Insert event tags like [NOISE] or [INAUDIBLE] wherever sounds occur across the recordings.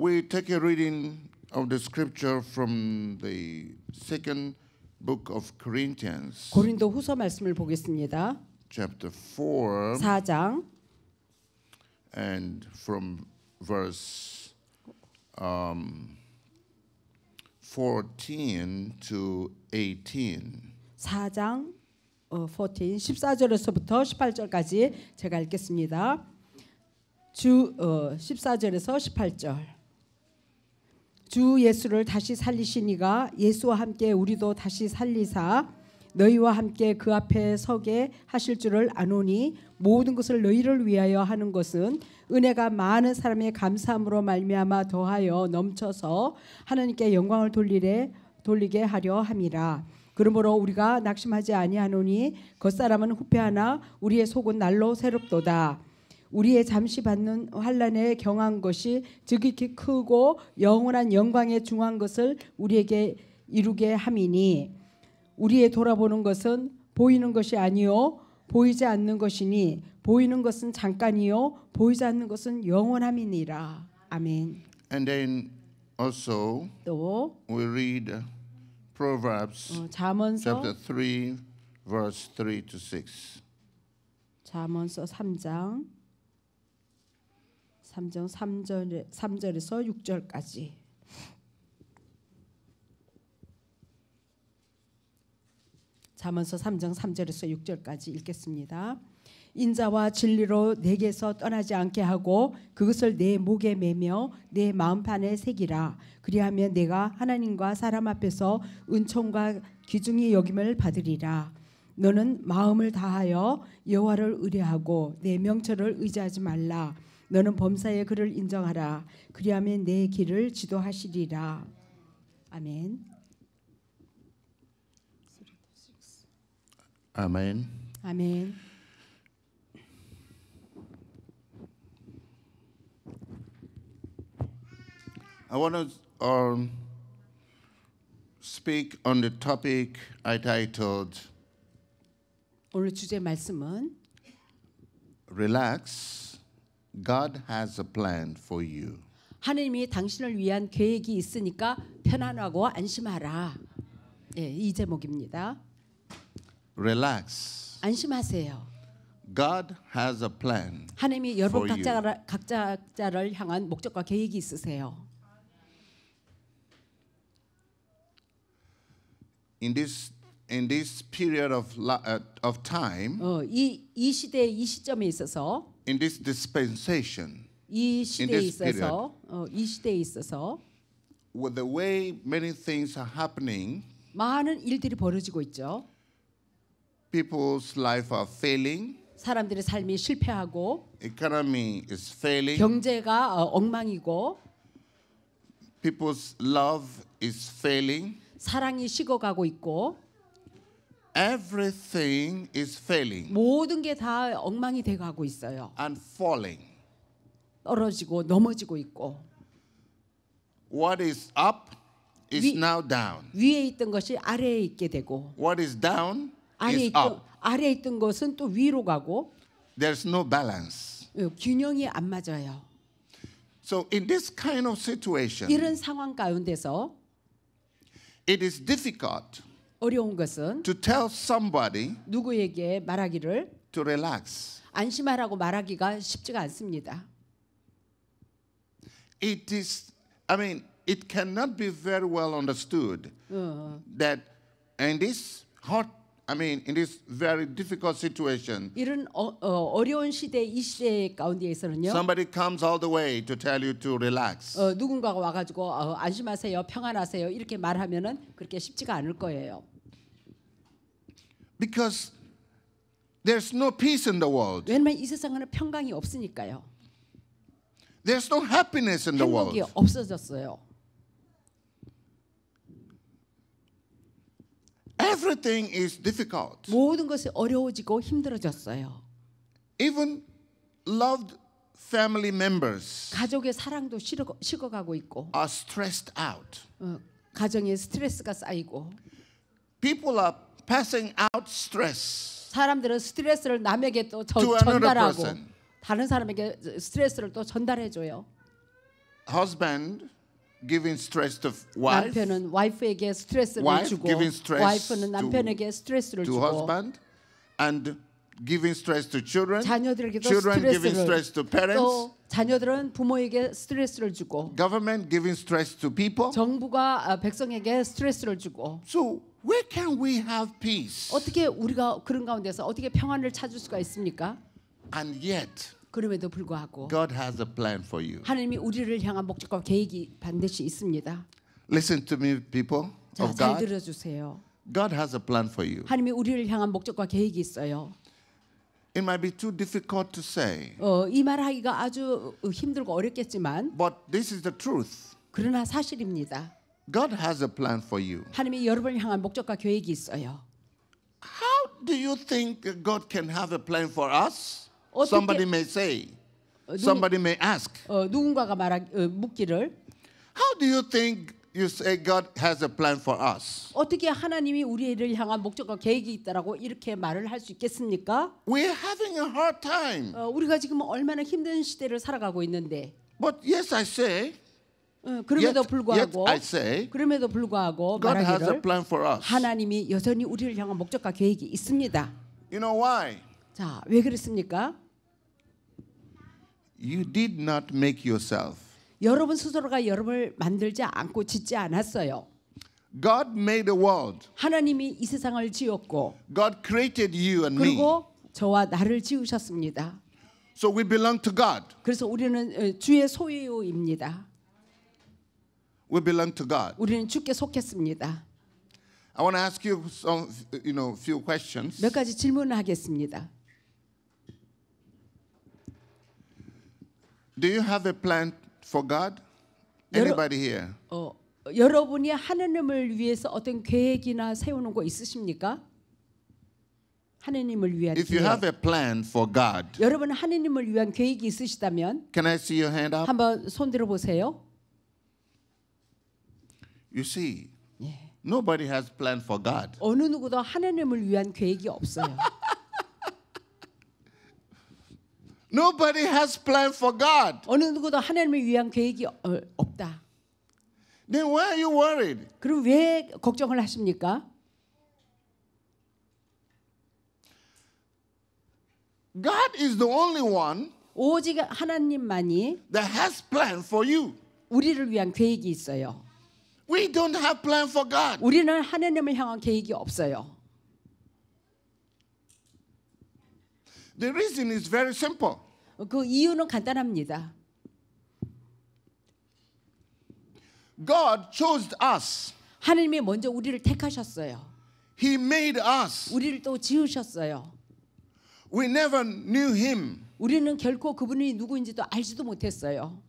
We take a reading of the scripture from the second book of Corinthians. 고린도 후서 말씀을 보겠습니다. Chapter 4 4장 and from verse um, 14 to 18. 4장 14 14절에서부터 18절까지 제가 읽겠습니다. 주 14절에서 18절. 주 예수를 다시 살리시니가 예수와 함께 우리도 다시 살리사 너희와 함께 그 앞에 서게 하실 줄을 아노니 모든 것을 너희를 위하여 하는 것은 은혜가 많은 사람의 감사함으로 말미암아 더하여 넘쳐서 하나님께 영광을 돌리래 돌리게 하려 함이라. 그러므로 우리가 낙심하지 아니하노니 겉사람은 후패하나 우리의 속은 날로 새롭도다. 우리의 잠시 받는 환란에 경한 것이 지극히 크고 영원한 영광에 중한 것을 우리에게 이루게 함이니 우리의 돌아보는 것은 보이는 것이 아니요 보이지 않는 것이니 보이는 것은 잠깐이요 보이지 않는 것은 영원함이니라 아멘. And then also 또 we read Proverbs 어, chapter 3 verse 3 to 6. 잠언서 3장 3장 3절에, 3절에서 6절까지 잠언서 3장 3절에서 6절까지 읽겠습니다. 인자와 진리로 내게서 떠나지 않게 하고 그것을 내 목에 매며 내 마음판에 새기라. 그리하면 내가 하나님과 사람 앞에서 은총과 귀중히 여김을 받으리라. 너는 마음을 다하여 여호와를 의뢰하고 내 명철을 의지하지 말라. 너는 범사에 그를 인정하라. 그리하면 내 길을 지도하시리라. 아멘. 아멘. 아멘. I want to um, speak on the topic I titled 오늘 주제 말씀은 relax God has a plan for you. 하나님이 당신을 위한 계획이 있으니까 편안하고 안심하라. 예, 이 제목입니다. Relax. 안심하세요. God has a plan. 하나님이 여러분 각자 각자를 향한 목적과 계획이 있으세요. In this in this period of uh, of time. 어, 이이 시대 이 시점에 있어서 in this dispensation, 이 시대에 있어서 어, 이 시대에 있어서 with the way many things are happening, 많은 일들이 벌어지고 있죠. People's life are failing. 사람들의 삶이 실패하고 economy is failing. 경제가 어, 엉망이고 people's love is failing. 사랑이 식어가고 있고 Everything is failing 모든 게 다 엉망이 돼 가고 있어요. and falling. 떨어지고 넘어지고 있고 What is up is w now down. 위에 있던 것이 아래에 있게 되고 What is down 아래에 is 있던 up. 아래에 있던 것은 또 위로 가고 There's no balance. 균형이 안 맞아요. So in this kind of situation, 이런 상황 가운데서 it is difficult 어려운 것은 to tell somebody 누구에게 말하기를 to relax. 안심하라고 말하기가 쉽지가 않습니다. It is I mean it cannot be very well understood 어. that in this hot I mean, in this very difficult situation. 이런 어, 어, 어려운 시대 이 시대 가운데에서는요. Somebody comes all the way to tell you to relax. 어, 누군가가 와가지고 어, 안심하세요, 평안하세요 이렇게 말하면은 그렇게 쉽지가 않을 거예요. Because there's no peace in the world. 왜냐면 이 세상에는 평강이 없으니까요. There's no happiness in the world. 행복이 없어졌어요. Everything is difficult. 모든 것이 어려워지고 힘들어졌어요. Even loved family members 가족의 사랑도 식어, 가고 있고 are stressed out. 가정에 스트레스가 쌓이고 People are passing out stress 사람들은 스트레스를 남에게 또 저, to another 전달하고 person. 다른 사람에게 스트레스를 또 전달해 줘요. Husband giving stress to wife. 남편은 와이프에게 스트레스를 Wife 주고 giving stress 와이프는 남편에게 스트레스를 to 주고 husband and giving stress to children. 자녀들에게도 children giving 스트레스를 stress to parents. 또 자녀들은 부모에게 스트레스를 주고 government giving stress to people. 정부가 아, 백성에게 스트레스를 주고 So Where can we have peace? 어떻게 우리가 그런 가운데서 어떻게 평안을 찾을 수가 있습니까? And yet 그럼에도 불구하고 God has a plan for you. 하나님이 우리를 향한 목적과 계획이 반드시 있습니다. Listen to me people 자, of 잘 God. 들어 주세요. God has a plan for you. 하나님이 우리를 향한 목적과 계획이 있어요. It might be too difficult to say. 어, 이 말하기가 아주 힘들고 어렵겠지만 But this is the truth. 그러나 사실입니다. God has a plan for you. 하나님이 여러분을 향한 목적과 계획이 있어요. How do you think God can have a plan for us? Somebody may say. Somebody may ask. 어, 누군가가 말하 어, 묻기를 How do you think you say God has a plan for us? 어떻게 하나님이 우리를 향한 목적과 계획이 있다라고 이렇게 말을 할 수 있겠습니까? We're having a hard time. 어, 우리가 지금 얼마나 힘든 시대를 살아가고 있는데. But yes, I say. 어, 그럼에도 불구하고 그럼에도 불구하고 말하기를 하나님이 여전히 우리를 향한 목적과 계획이 있습니다. You know why? 자, 왜 그렇습니까? You did not make yourself. 여러분 스스로가 여러분을 만들지 않고 짓지 않았어요. God made t world. 하나님이 이 세상을 지었고 God created you and 그리고 me. 저와 나를 지으셨습니다. So we belong to God. 그래서 우리는 어, 주의 소유입니다. We belong to God. 우리는 주께 속했습니다. I want to ask you some, you know, few questions. 몇 가지 질문을 하겠습니다. Do you have a plan for God? Anybody here? 어, 여러분이 하느님을 위해서 어떤 계획이나 세우는 거 있으십니까? 하느님을 위한 If you have a plan for God, 여러분 하느님을 위한 계획이 있으시다면, can I see your hand up? 한번 손 들어 보세요. You see, 예. nobody has plan for God. 어느 누구도 하나님을 위한 계획이 없어요. Nobody has plan for God. 어느 누구도 하나님을 위한 계획이 없다. Then why are you worried? 그럼 왜 걱정을 하십니까? God is the only one 오직 하나님만이 that has plan for you. 우리를 위한 계획이 있어요. We don't have plan for God. 우리는 하나님을 향한 계획이 없어요. The reason is very simple. 그 이유는 간단합니다. God chose us. 하나님이 먼저 우리를 택하셨어요. He made us. 우리를 또 지으셨어요. We never knew him. 우리는 결코 그분이 누구인지도 알지도 못했어요.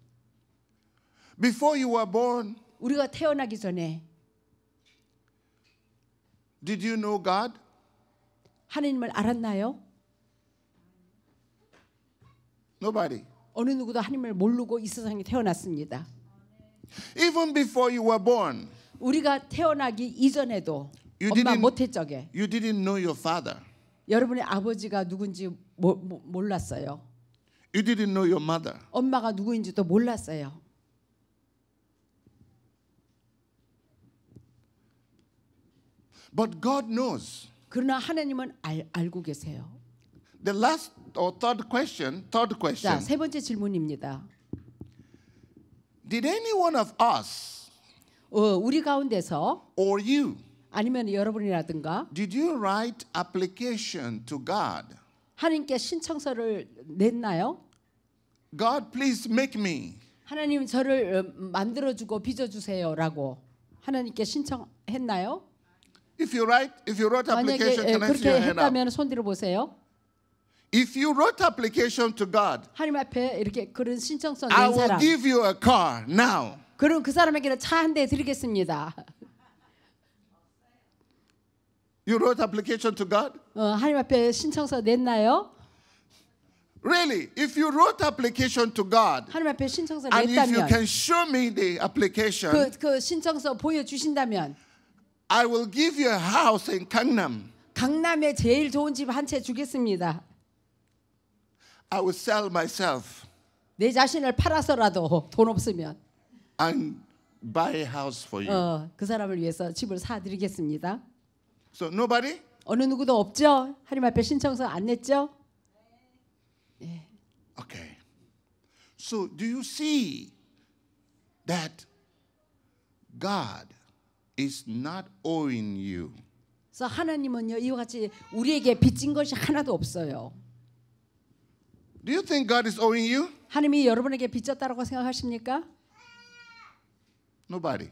Before you were born, 우리가 태어나기 전에 Did you know God? 하나님을 알았나요? Nobody. 어느 누구도 하나님을 모르고 이 세상에 태어났습니다. Even before you were born. 우리가 태어나기 이전에도 you 엄마 못해 적에 you didn't know your father. 여러분의 아버지가 누군지 모, 모, 몰랐어요. You didn't know your mother. 엄마가 누구인지도 몰랐어요. But God knows. 그러나 하나님은 알, 알고 계세요. The last or third question, third question. 자, 세 번째 질문입니다. Did anyone of us 어, 우리 가운데서 or you 아니면 여러분이라든가 Did you write application to God? 하나님께 신청서를 냈나요? God please make me. 하나님 저를 만들어 주고 빚어 주세요라고 하나님께 신청했나요? If you write, if you wrote application, 만약에 can I see your 그렇게 hand up? 했다면 손 들어 보세요. If you wrote application to God, 하나님 앞에 이렇게 그런 신청서 I 낸 will 사람. give you a car now. 그럼 그 사람에게는 차 한 대 드리겠습니다. You wrote application to God? 어, 하나님 앞에 신청서 냈나요? Really, if you wrote application to God 하나님 앞에 신청서 and if you 냈다면 can show me the application, 그, 그 신청서 보여주신다면 I will give you a house in Gangnam. 강남에 제일 좋은 집 한 채 주겠습니다. I will sell myself 내 자신을 팔아서라도 돈 없으면 and buy a house for you. 어, 그 사람을 위해서 집을 사드리겠습니다. So nobody? 어느 누구도 없죠? 하나님 앞에 신청서 안 냈죠? 예. Okay. So do you see that God is not owing you. 그래서 하나님은요 이와 같이 우리에게 빚진 것이 하나도 없어요. Do you think God is owing you? 하나님이 여러분에게 빚졌다고 생각하십니까? Nobody.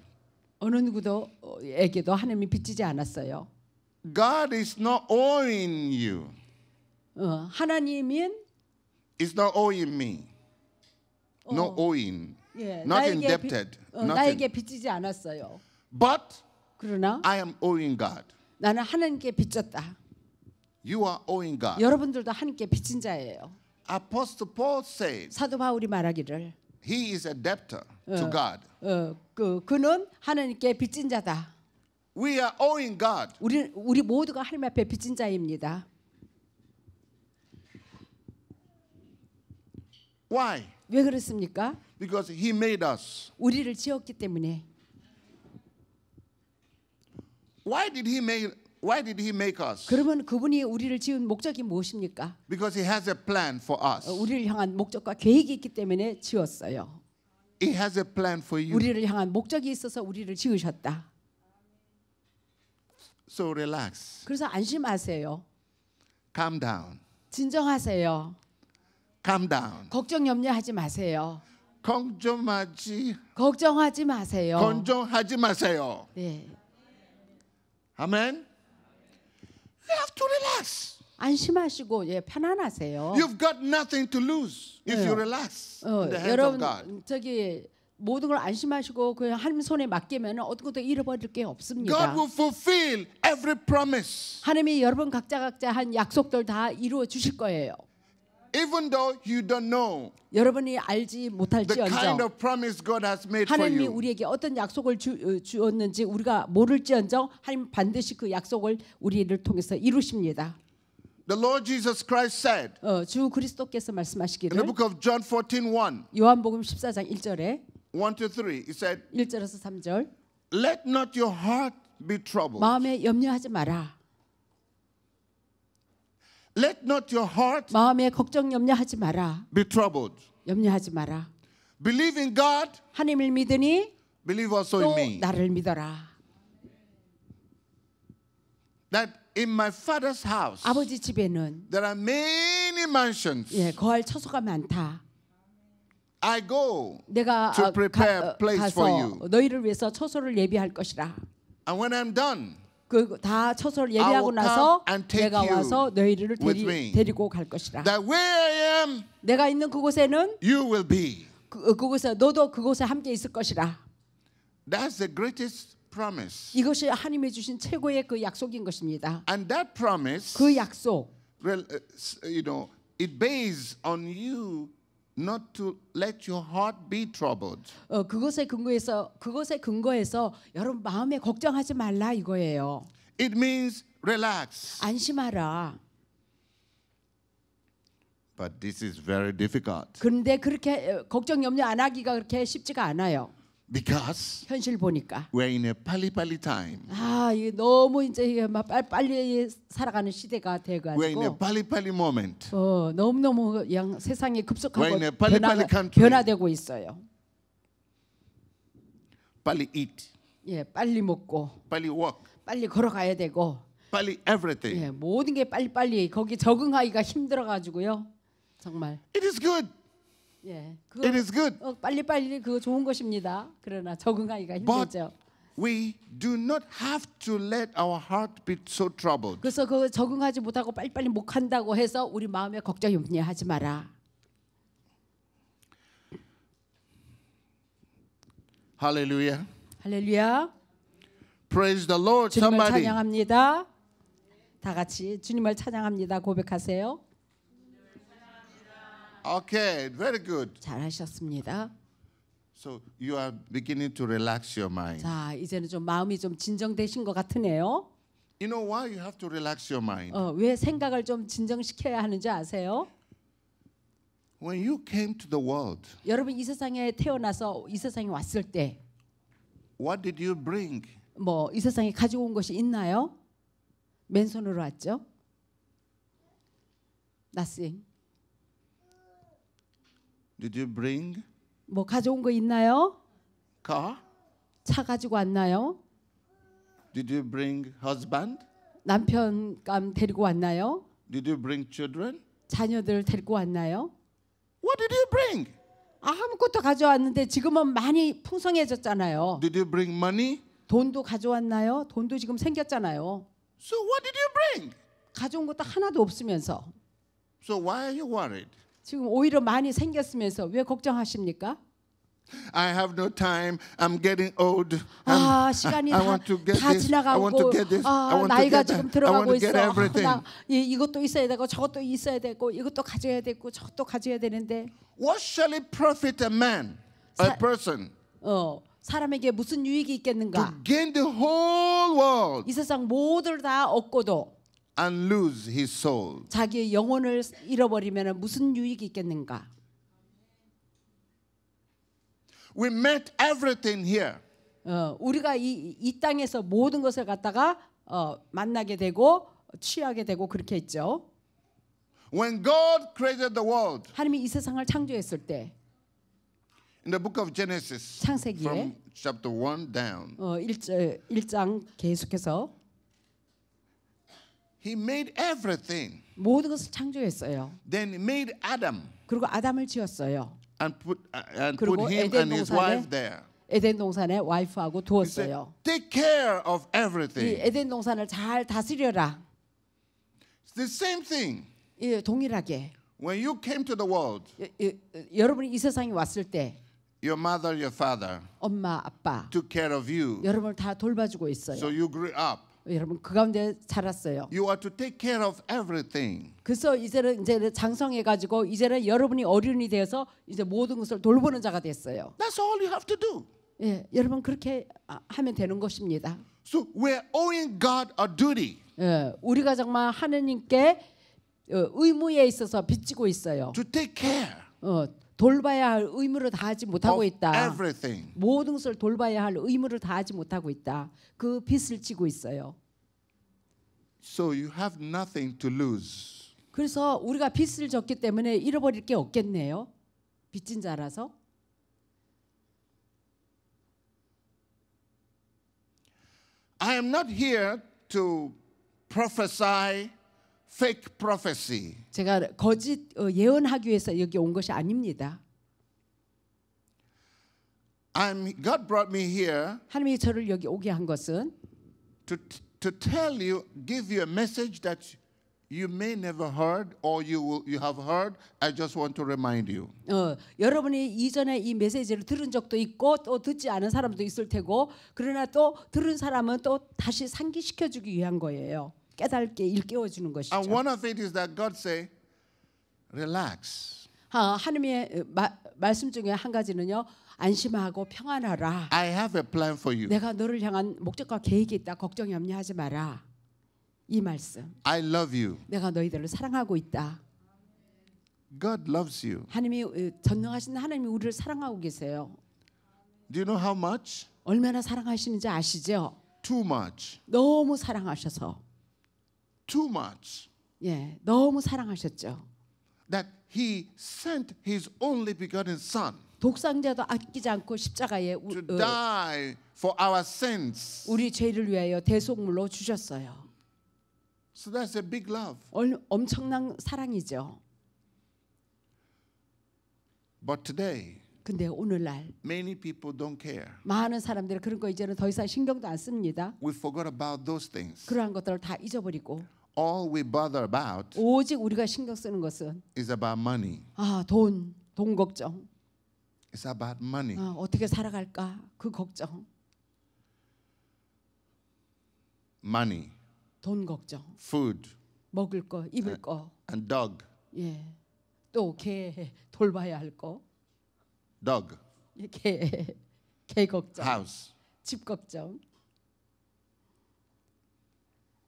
어느 누구도에게도 하나님이 빚지지 않았어요. God is not owing you. 어, 하나님은 is not owing me. 어, no owing. 예, not indebted. 비, 어, 나에게 빚지지 않았어요. But 그러나 I am owing God. 나는 하나님께 빚졌다. You are owing God. 여러분들도 하나님께 빚진 자예요. Apostle Paul said. 사도 바울이 말하기를 He is a debtor 어, to God. 어, 그 그는 하나님께 빚진 자다. We are owing God. 우리 우리 모두가 하나님 앞에 빚진 자입니다. Why? 왜 그렇습니까? Because he made us. 우리를 지었기 때문에. why did he make why did he make us? 그러면 그분이 우리를 지은 목적이 무엇입니까? Because he has a plan for us. 어, 우리를 향한 목적과 계획이 있기 때문에 지었어요. He has a plan for you. 우리를 향한 목적이 있어서 우리를 지으셨다. So relax. 그래서 안심하세요. Calm down. 진정하세요. Calm down. 걱정 염려하지 마세요. 걱정하지. 걱정하지 마세요. 걱정하지 마세요. 네. 아멘. You have to relax. 안심하시고 예 편안하세요. You've got nothing to lose if 예. you relax. 어, in the hands 여러분 of God. 저기 모든 걸 안심하시고 그 하나님 손에 맡기면 어떤 것도 잃어버릴 게 God 없습니다. will fulfill every promise. 하나님이 여러분 각자 각자 한 약속들 다 이루어 주실 거예요. even though you don't know 여러분이 알지 못할지언정 하나님이 우리에게 어떤 약속을 주, 어, 었는지 우리가 모를지언정 하나님 반드시 그 약속을 우리를 통해서 이루십니다. The Lord Jesus Christ said. 어, 주 그리스도께서 말씀하시기를 In the book of John 14:1. 요한복음 14장 1절에 1 3 he said 1절에서 3절 Let not your heart be troubled. 마음에 염려하지 마라. Let not your heart 마음에 걱정 염려하지 마라. be troubled. 염려하지 마라. Believe in God. 하나님을 믿으니 Believe also in 또 me. 나를 믿어라. That in my father's house 아버지 집에는 there are many mansions. 예, 거할 처소가 많다. I go 내가 to 어, prepare 가, 어, place for you. 가서 너희를 위해서 처소를 예비할 것이라. And when I'm done 그다 처소를 예배하고 나서 내가 와서 너희를 데리, 데리고 갈 것이라. That where I am, 내가 있는 그곳에는 you will be. 그, 그곳에 너도 그곳에 함께 있을 것이라. That's the greatest promise. 이것이 하나님이 주신 최고의 그 약속인 것입니다. And that promise, 그 약속, you know, it based on you. not to let your heart be troubled. 어, 그것에 근거해서 그것에 근거해서 여러분 마음에 걱정하지 말라 이거예요. It means relax. 안심하라. But this is very difficult. 그런데 그렇게 걱정 염려 안 하기가 그렇게 쉽지가 않아요. Because 현실 보니까 we're in a 빨리빨리 time. 아 이게 너무 이제 이게 막 빨리 살아가는 시대가 돼가지고 We're in a 빨리빨리 moment. 어 너무 너무 세상이 급속하고 We're in a 빨리빨리 변화, c o u n 변화되고 있어요. 빨리 eat. 예 빨리 먹고 빨리 walk. 빨리 걸어가야 되고 빨리 everything. 예 모든 게 빨리빨리 거기 적응하기가 힘들어가지고요 정말. It is good. 예, 그거, It is good. 어, 빨리 빨리 그거 좋은 것입니다. 그러나 적응하기가 But 힘들죠. we do not have to let our heart be so troubled. 그래서 그 적응하지 못하고 빨리빨리 못 한다고 해서 우리 마음에 걱정 염려하지 마라. Hallelujah. 할렐루야. Praise the Lord. 주님을 Somebody. 찬양합니다. 다 같이 주님을 찬양합니다. 고백하세요. Okay, very good. 잘하셨습니다. So you are beginning to relax your mind. 자, 이제는 좀 마음이 좀 진정되신 것 같으네요. You know why you have to relax your mind? 어, 왜 생각을 좀 진정시켜야 하는지 아세요? When you came to the world, 여러분 이 세상에 태어나서 이 세상에 왔을 때 what did you bring? 뭐이 세상에 가지고 온 것이 있나요? 맨손으로 왔죠? Nothing. Did you bring? 뭐 가져온 거 있나요? Car? 차 가지고 왔나요? Did you bring husband? 남편감 데리고 왔나요? Did you bring children? 자녀들 데리고 왔나요? What did you bring? 아무것도 가져왔는데 지금은 많이 풍성해졌잖아요. Did you bring money? 돈도 가져왔나요? 돈도 지금 생겼잖아요. So what did you bring? 가져온 것도 하나도 없으면서. So why are you worried? 지금 오히려 많이 생겼으면서 왜 걱정하십니까? I have no time. I'm getting old. I'm, 아 시간이 I, 다, I want to get 다 this. 지나가고 I want to get this. 아, I want 나이가 to get 지금 that. 들어가고 있어. 아, 나, 이, 이것도 있어야 되고 저것도 있어야 되고 이것도 가져야 되고 저것도 가져야 되는데. What shall it profit a man, 사, a person? 어 사람에게 무슨 유익이 있겠는가? To gain the whole world. 이 세상 모두를 다 얻고도. and lose his soul. 자기의 영혼을 잃어버리면 무슨 유익이 있겠는가? We met everything here. 어, 우리가 이, 이 땅에서 모든 것을 갖다가 어, 만나게 되고 취하게 되고 그렇게 했죠. When God created the world. 하나님이 이 세상을 창조했을 때. In the book of Genesis. 창세기에. From chapter 1 down. 어, 1, 1장 계속해서 He made everything. 모든 것을 창조했어요. Then he made Adam. 그리고 아담을 지었어요. And put, and put him and his wife there. 에덴 동산에 와이프하고 두었어요. Said, Take care of everything. 이 에덴 동산을 잘 다스려라. It's the same thing. 예, 동일하게. When you came to the world. 예, 예, 여러분이 이 세상에 왔을 때 Your mother, your father. 엄마, 아빠. Took care of you. 여러분을 다 돌봐주고 있어요. So you grew up. 여러분 그 가운데 자랐어요. You are to take care of everything. 그래서 이제는 이제 장성해 가지고 이제는 여러분이 어른이 되어서 이제 모든 것을 돌보는 자가 됐어요. That's all you have to do. 예, 여러분 그렇게 아, 하면 되는 것입니다. So we're owing God a duty. 예, 우리가 정말 하나님께 어, 의무에 있어서 빚지고 있어요. To take care. 어, 돌봐야 할 의무를 다하지 못하고 있다. 모든 것을 돌봐야 할 의무를 다하지 못하고 있다. 그 빚을 지고 있어요. So you have nothing to lose. 그래서 우리가 빚을 졌기 때문에 잃어버릴 게 없겠네요. 빚진 자라서. I am not here to prophesy fake prophecy. 제가 거짓 예언하기 위해서 여기 온 것이 아닙니다. I'm God brought me here. 하나님이 저를 여기 오게 한 것은 to to tell you, give you a message that you may never heard or you will, you have heard. I just want to remind you. 어, 여러분이 이전에 이 메시지를 들은 적도 있고 또 듣지 않은 사람도 있을 테고 그러나 또 들은 사람은 또 다시 상기시켜 주기 위한 거예요. 깨달게 일깨워 주는 것이죠. And one of it is that God say, relax. 아, 하나님의 어, 마, 말씀 중에 한 가지는요. 안심하고 평안하라. I have a plan for you. 내가 너를 향한 목적과 계획이 있다. 걱정 염려하지 마라. 이 말씀. I love you. 내가 너희들을 사랑하고 있다. God loves you. 하나님이 어, 전능하신 하나님이 우리를 사랑하고 계세요. Do you know how much? 얼마나 사랑하시는지 아시죠? Too much. 너무 사랑하셔서. too much. 예, 너무 사랑하셨죠. That he sent his only begotten son. 독상자도 아끼지 않고 십자가에 우, to die for our sins. 우리 죄를 위하여 대속물로 주셨어요. So that's a big love. 엄청난 사랑이죠. But today, 근데 오늘날 many people don't care. 많은 사람들이 그런 거 이제는 더 이상 신경도 안 씁니다. We forgot about those things. 그러한 것들을 다 잊어버리고 all we bother about 오직 우리가 신경 쓰는 것은 is about money. 아, 돈, 돈 걱정. It's about money. 아, 어떻게 살아갈까? 그 걱정. Money. 돈 걱정. Food. 먹을 거, 입을 거. And dog. 예. 또 개 돌봐야 할 거. Dog. 개. 개 걱정. House. 집 걱정.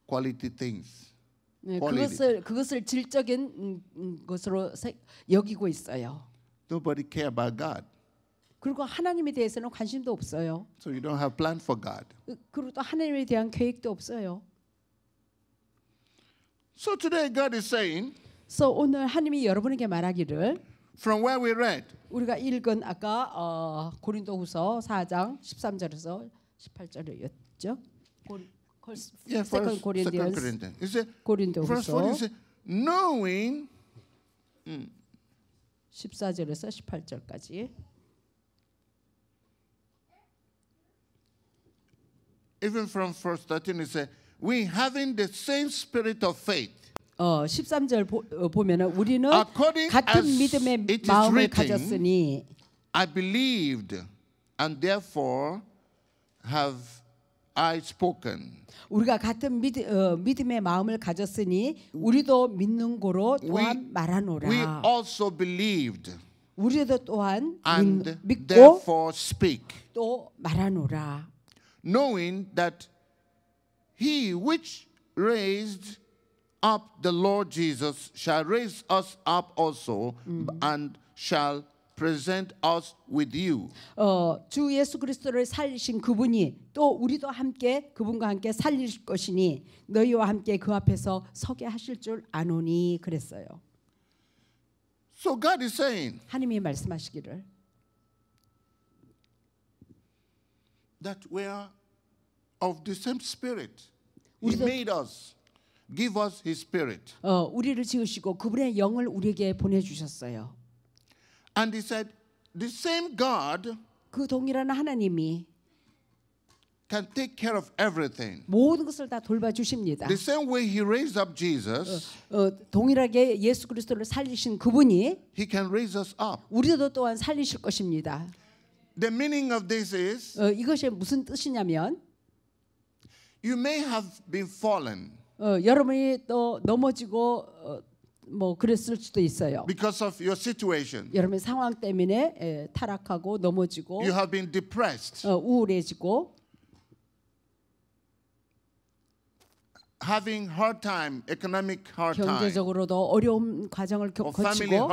Quality things. 네, 그것을 그것을 질적인 음, 음, 것으로 여기고 있어요. Nobody care about God. 그리고 하나님에 대해서는 관심도 없어요. So you don't have plan for God. 그리고 또 하나님에 대한 계획도 없어요. So today God is saying. So 오늘 하나님이 여러분에게 말하기를. From where we read. 우리가 읽은 아까 어, 고린도후서 4장 13절에서 18절이었죠. 고린... First, yeah, second, first, Corinthians, second Corinthians. 14, he said, knowing. 음. 14절에서 18절까지. Even from first 13 it says, we having the same spirit of faith. 어 13절 보, 어, 보면은 우리는 According 같은 믿음의 마음을 written, 가졌으니 I believed and therefore have I spoken. 우리가 같은 믿, 어, 믿음의 마음을 가졌으니 우리도 믿는 고로 또한 we, 말하노라. We also believed. 우리도 또한 and 믿고 therefore speak. 또 말하노라. Knowing that he which raised up the Lord Jesus shall raise us up also 음. and shall present us with you. 어, 주 예수 그리스도를 살리신 그분이 또 우리도 함께 그분과 함께 살릴 것이니 너희와 함께 그 앞에서 서게 하실 줄 아노니 그랬어요. So God is saying 하나님이 말씀하시기를 that we are of the same spirit. He made us. Give us his spirit. 어, 우리를 지으시고 그분의 영을 우리에게 보내 주셨어요. And he said, the same God 그 동일한 하나님이 can take care of everything. 모든 것을 다 돌봐 주십니다. The same way he raised up Jesus. 어, 어, 동일하게 예수 그리스도를 살리신 그분이 he can raise us up. 우리도 또한 살리실 것입니다. The meaning of this is 어, 이것이 무슨 뜻이냐면 you may have been fallen. 어, 여러분이 또 넘어지고 어, 뭐 그랬을 수도 있어요. Because of your situation. 여러분 상황 때문에 예, 타락하고 넘어지고 You have been depressed. 어, 우울해지고 having hard time, economic hard time. 경제적으로도 어려운 과정을 겪, 거치고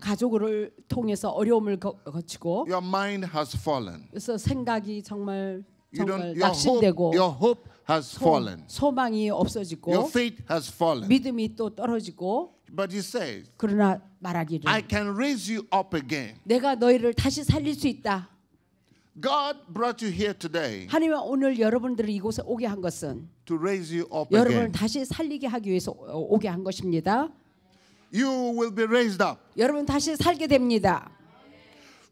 가족을 통해서 어려움을 거, 거치고 Your mind has fallen. 그래서 생각이 정말 정말 낙심되고 your hope, your hope has fallen. 소, 소망이 없어지고 Your faith has fallen. 믿음이 또 떨어지고 But he says, 그러나 말하기를 I can raise you up again. 내가 너희를 다시 살릴 수 있다. God brought you here today 하나님은 오늘 여러분들을 이곳에 오게 한 것은 to raise you up 여러분을 again. 다시 살리게 하기 위해서 오게 한 것입니다. You will be raised up. 여러분 다시 살게 됩니다.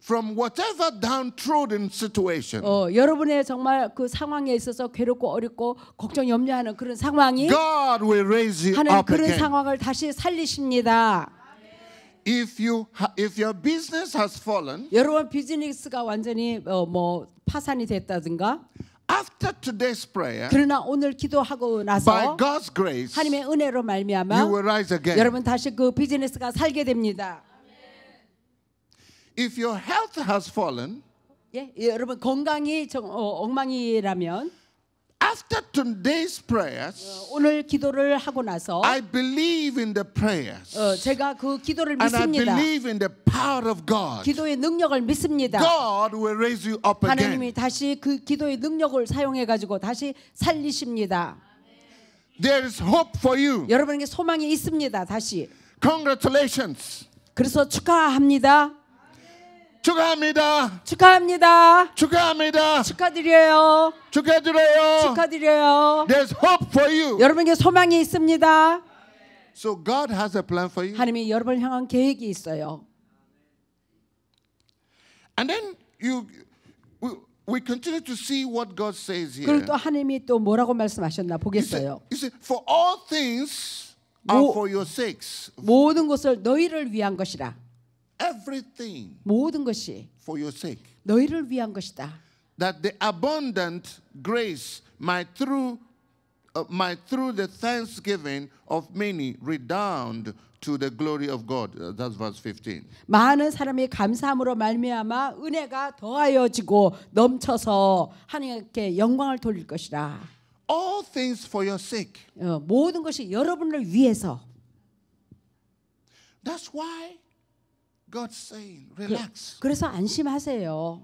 from whatever downtrodden situation. 어, 여러분의 정말 그 상황에 있어서 괴롭고 어렵고 걱정 염려하는 그런 상황이 God will raise you 하는 up 그런 again. 상황을 다시 살리십니다. If you if your business has fallen, 여러분 비즈니스가 완전히 어, 뭐 파산이 됐다든가 After today's prayer, 그러나 오늘 기도하고 나서 by God's grace, 하나님의 은혜로 말미암아 you will rise again. 여러분 다시 그 비즈니스가 살게 됩니다. If your health has fallen, 예, 여러분 건강이 정, 어, 엉망이라면 After today's prayers, 오늘 기도를 하고 나서 I believe in the prayers. 어, 제가 그 기도를 믿습니다. And I believe in the power of God. 기도의 능력을 믿습니다. God will raise you up again. 하나님이 다시 그 기도의 능력을 사용해 가지고 다시 살리십니다. There is hope for you. 여러분에게 소망이 있습니다. 다시. Congratulations. 그래서 축하합니다. 축하합니다. 축하합니다. 축하합니다. 축하드려요. 축하드려요. 축하드려요. There's hope for you. 여러분에게 소망이 있습니다. So God has a plan for you. 하나님이 여러분을 향한 계획이 있어요. And then you we continue to see what God says here. 그리고 또 하나님이 또 뭐라고 말씀하셨나 보겠어요. You see, you see, for all things are for your sakes. 모든 것을 너희를 위한 것이라. everything 모든 것이 for your sake. 너희를 위한 것이다. That the abundant grace might through uh, might through the thanksgiving of many redound to the glory of God. Uh, that's verse 15. 많은 사람이 감사함으로 말미암아 은혜가 더하여지고 넘쳐서 하나님께 영광을 돌릴 것이라. All things for your sake. 어, 모든 것이 여러분을 위해서. That's why God's saying, relax. 그래서 안심하세요.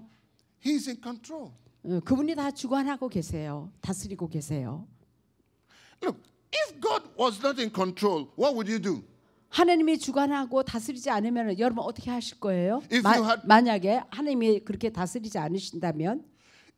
He's in control. 그분이 다 주관하고 계세요. 다스리고 계세요. Look, if God was not in control, what would you do? 하나님이 주관하고 다스리지 않으면 여러분 어떻게 하실 거예요? 마, had, 만약에 하나님이 그렇게 다스리지 않으신다면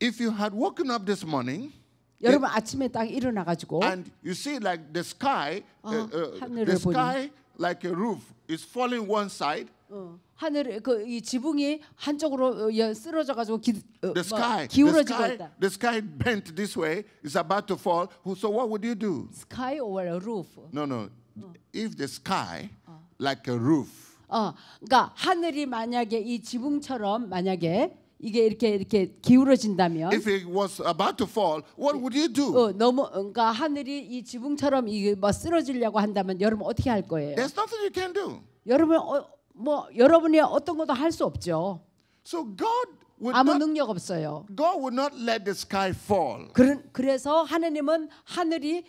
If you had woken up this morning 여러분 it, 아침에 딱 일어나 가지고 and you see like the sky 어, uh, uh, the 보니. sky like a roof is falling one side 어. 하늘 그이 지붕이 한쪽으로 쓰러져 가지고 기 the sky, 기울어지고 the sky, 있다. The sky bent this way is about to fall. So what would you do? Sky or a roof? No, no. 어. If the sky 어. like a roof. 어, 그러니까 하늘이 만약에 이 지붕처럼 만약에 이게 이렇게 이렇게 기울어진다면 If it was about to fall, what would you do? 어, 너무 그러니까 하늘이 이 지붕처럼 이게 막 쓰러지려고 한다면 여러분 어떻게 할 거예요? There's nothing you can do. 여러분 어, 뭐 여러분이 어떤 것도 할 수 없죠. So God 아무 not, 능력 없어요. God would not let the sky fall. 그, 그래서 하나님은 하늘이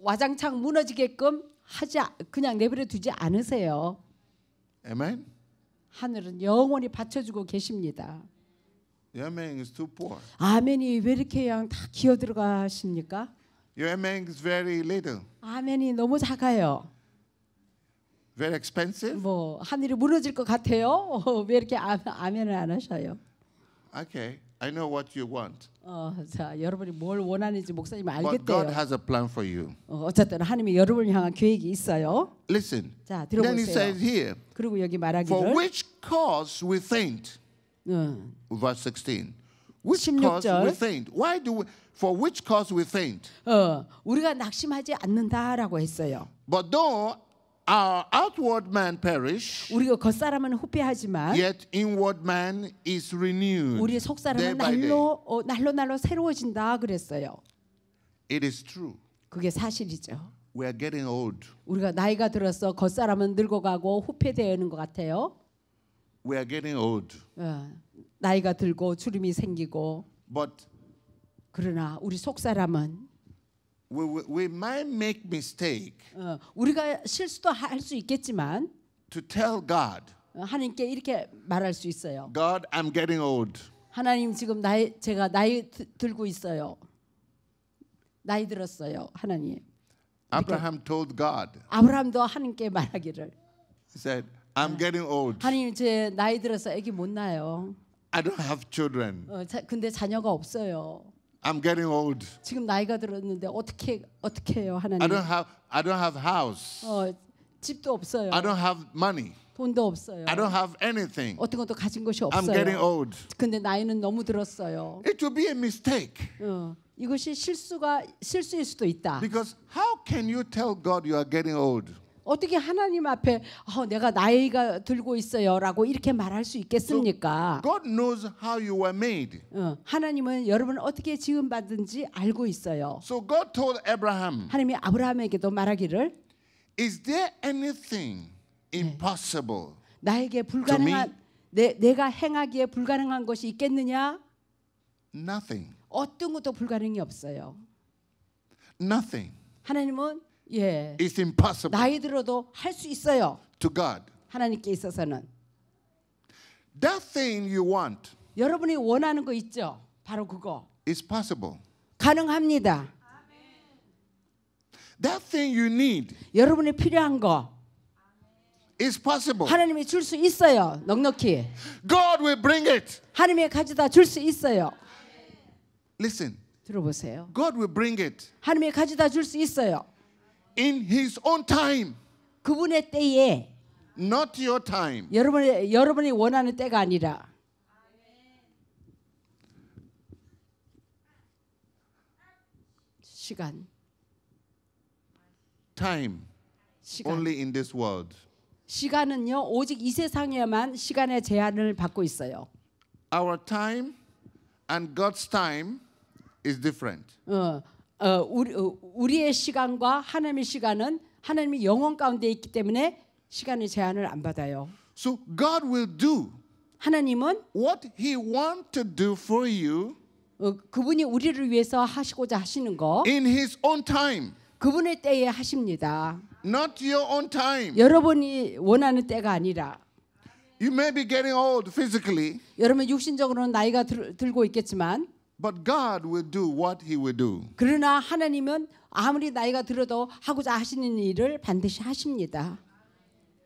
와장창 무너지게끔 하지 그냥 내버려 두지 않으세요. Amen. 하늘은 영원히 받쳐주고 계십니다. Your m e n is too poor. 아멘이 왜 이렇게 그다 기어 들어가십니까? Your m e n is very little. 아멘이 너무 작아요. very expensive? 뭐 하늘이 무너질 것 같아요. 왜 이렇게 아, 아멘을 안 하셔요? Okay. I know what you want. 어, 자, 여러분이 뭘 원하는지 목사님 알겠대요. But God has a plan for you. 어, 어쨌든 하나님이 여러분을 향한 계획이 있어요. Listen. 자, 들어보세요. Then he said here. 그리고 여기 말하기를 For which cause we faint. 음. Verse 16. Which 16절. cause we faint? Why do we For which cause we faint? 어, 우리가 낙심하지 않는다라고 했어요. But though Our outward man perish. 우리가 겉사람은 후패하지만 Yet inward man is renewed. 우리의 속사람은 날로 어, 날로 날로 새로워진다 그랬어요. It is true. 그게 사실이죠. We are getting old. 우리가 나이가 들어서 겉사람은 늙어가고 후패되는 것 같아요. We are getting old. 어, 나이가 들고 주름이 생기고. But 그러나 우리 속사람은 we, we might make mistake. 어, 우리가 실수도 할 수 있겠지만 to tell God. 하나님께 이렇게 말할 수 있어요. God, I'm getting old. 하나님 지금 나이 제가 나이 들고 있어요. 나이 들었어요, 하나님. Abraham told God. 아브라함도 하나님께 말하기를. He said, I'm getting old. 하나님 제 나이 들어서 아기 못 낳아요. I don't have children. 어, 자, 근데 자녀가 없어요. I'm getting old. 지금 나이가 들었는데 어떻게 어떻게 해요, 하나님? I don't have I don't have house. 어, 집도 없어요. I don't have money. 돈도 없어요. I don't have anything. 어떤 것도 가진 것이 없어요. I'm getting old. 근데 나이는 너무 들었어요. It will be a mistake. 어, 이것이 실수가 실수일 수도 있다. Because how can you tell God you are getting old? 어떻게 하나님 앞에 어, 내가 나이가 들고 있어요라고 이렇게 말할 수 있겠습니까? So God knows how you were made. 어, 하나님은 여러분 어떻게 지음 받은지 알고 있어요. So God told Abraham. 하나님이 아브라함에게도 말하기를 Is there anything 네. impossible? 나에게 불가능한 내, 내가 행하기에 불가능한 것이 있겠느냐? Nothing. 어떤 것도 불가능이 없어요. Nothing. 하나님은 예. It's impossible. 나이 들어도 할 수 있어요. To God. 하나님께 있어서는. That thing you want. 여러분이 원하는 거 있죠? 바로 그거. It's possible. 가능합니다. That thing you need. 여러분이 필요한 거. It's possible. 하나님이 줄 수 있어요. 넉넉히. God will bring it. 하나님이 가져다 줄 수 있어요. Listen. 들어보세요. God will bring it. 하나님이 가져다 줄 수 있어요. in his own time. 그분의 때에 not your time. 여러분의 여러분이 원하는 때가 아니라 시간 time 시간. only in this world. 시간은요 오직 이 세상에만 시간의 제한을 받고 있어요. Our time and God's time is different. 어. 어, 우리, 어, 우리의 시간과 하나님의 시간은 하나님이 영원 가운데 있기 때문에 시간의 제한을 안 받아요. So God will do 하나님은 what he want to do for you 어, 그분이 우리를 위해서 하시고자 하시는 거 in his own time 그분의 때에 하십니다. Not your own time. 여러분이 원하는 때가 아니라 You may be getting old physically. 여러분 육신적으로는 나이가 들, 들고 있겠지만 But God will do what he will do. 그러나 하나님은 아무리 나이가 들어도 하고자 하시는 일을 반드시 하십니다.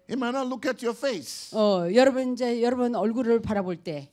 He might not look at your face. 어, 여러분 이제 여러분 얼굴을 바라볼 때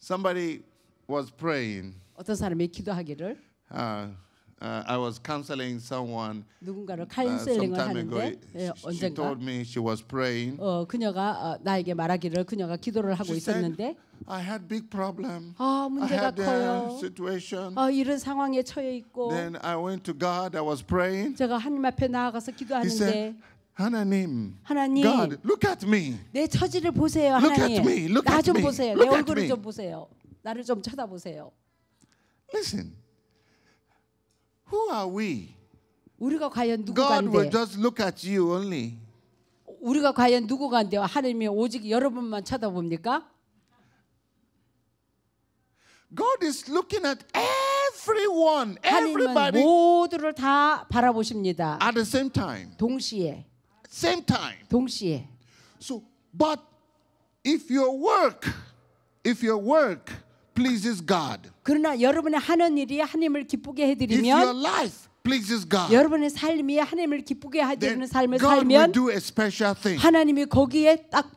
Somebody was praying. 어떤 사람이 기도하기를 uh, uh, I was counseling someone. 누군가를 카운슬링을 uh, 하는데 예, 언젠가 she told me she was praying. 어 그녀가 어, 나에게 말하기를 그녀가 기도를 하고 she 있었는데 said, I had big problem. 아 문제가 I had 커요. Situation. 어 이런 상황에 처해 있고. Then I went to God. I was praying. 제가 하나님 앞에 나아가서 기도하는데. He said, 하나님, 하나님, God, look at me. 내 처지를 보세요, 하나님. 나 좀 보세요, 내 얼굴을 좀 보세요, 나를 좀 쳐다보세요. Listen. Who are we? 우리가 과연 God will just look at you only. 우리가 과연 누구간데? 하나님이 오직 여러분만 쳐다봅니까? God is looking at everyone, everybody 모두를 다 바라보십니다. at the same time. 동시에, Same time. 동시에. So, but if your work, if your work pleases God. 그러나 여러분의 하는 일이 하나님을 기쁘게 If your 해드리면 life pleases God, 여러분의 삶이 하나님을 기쁘게 해드리는 삶을 God will 살면 do a special thing. 하나님이 거기에 딱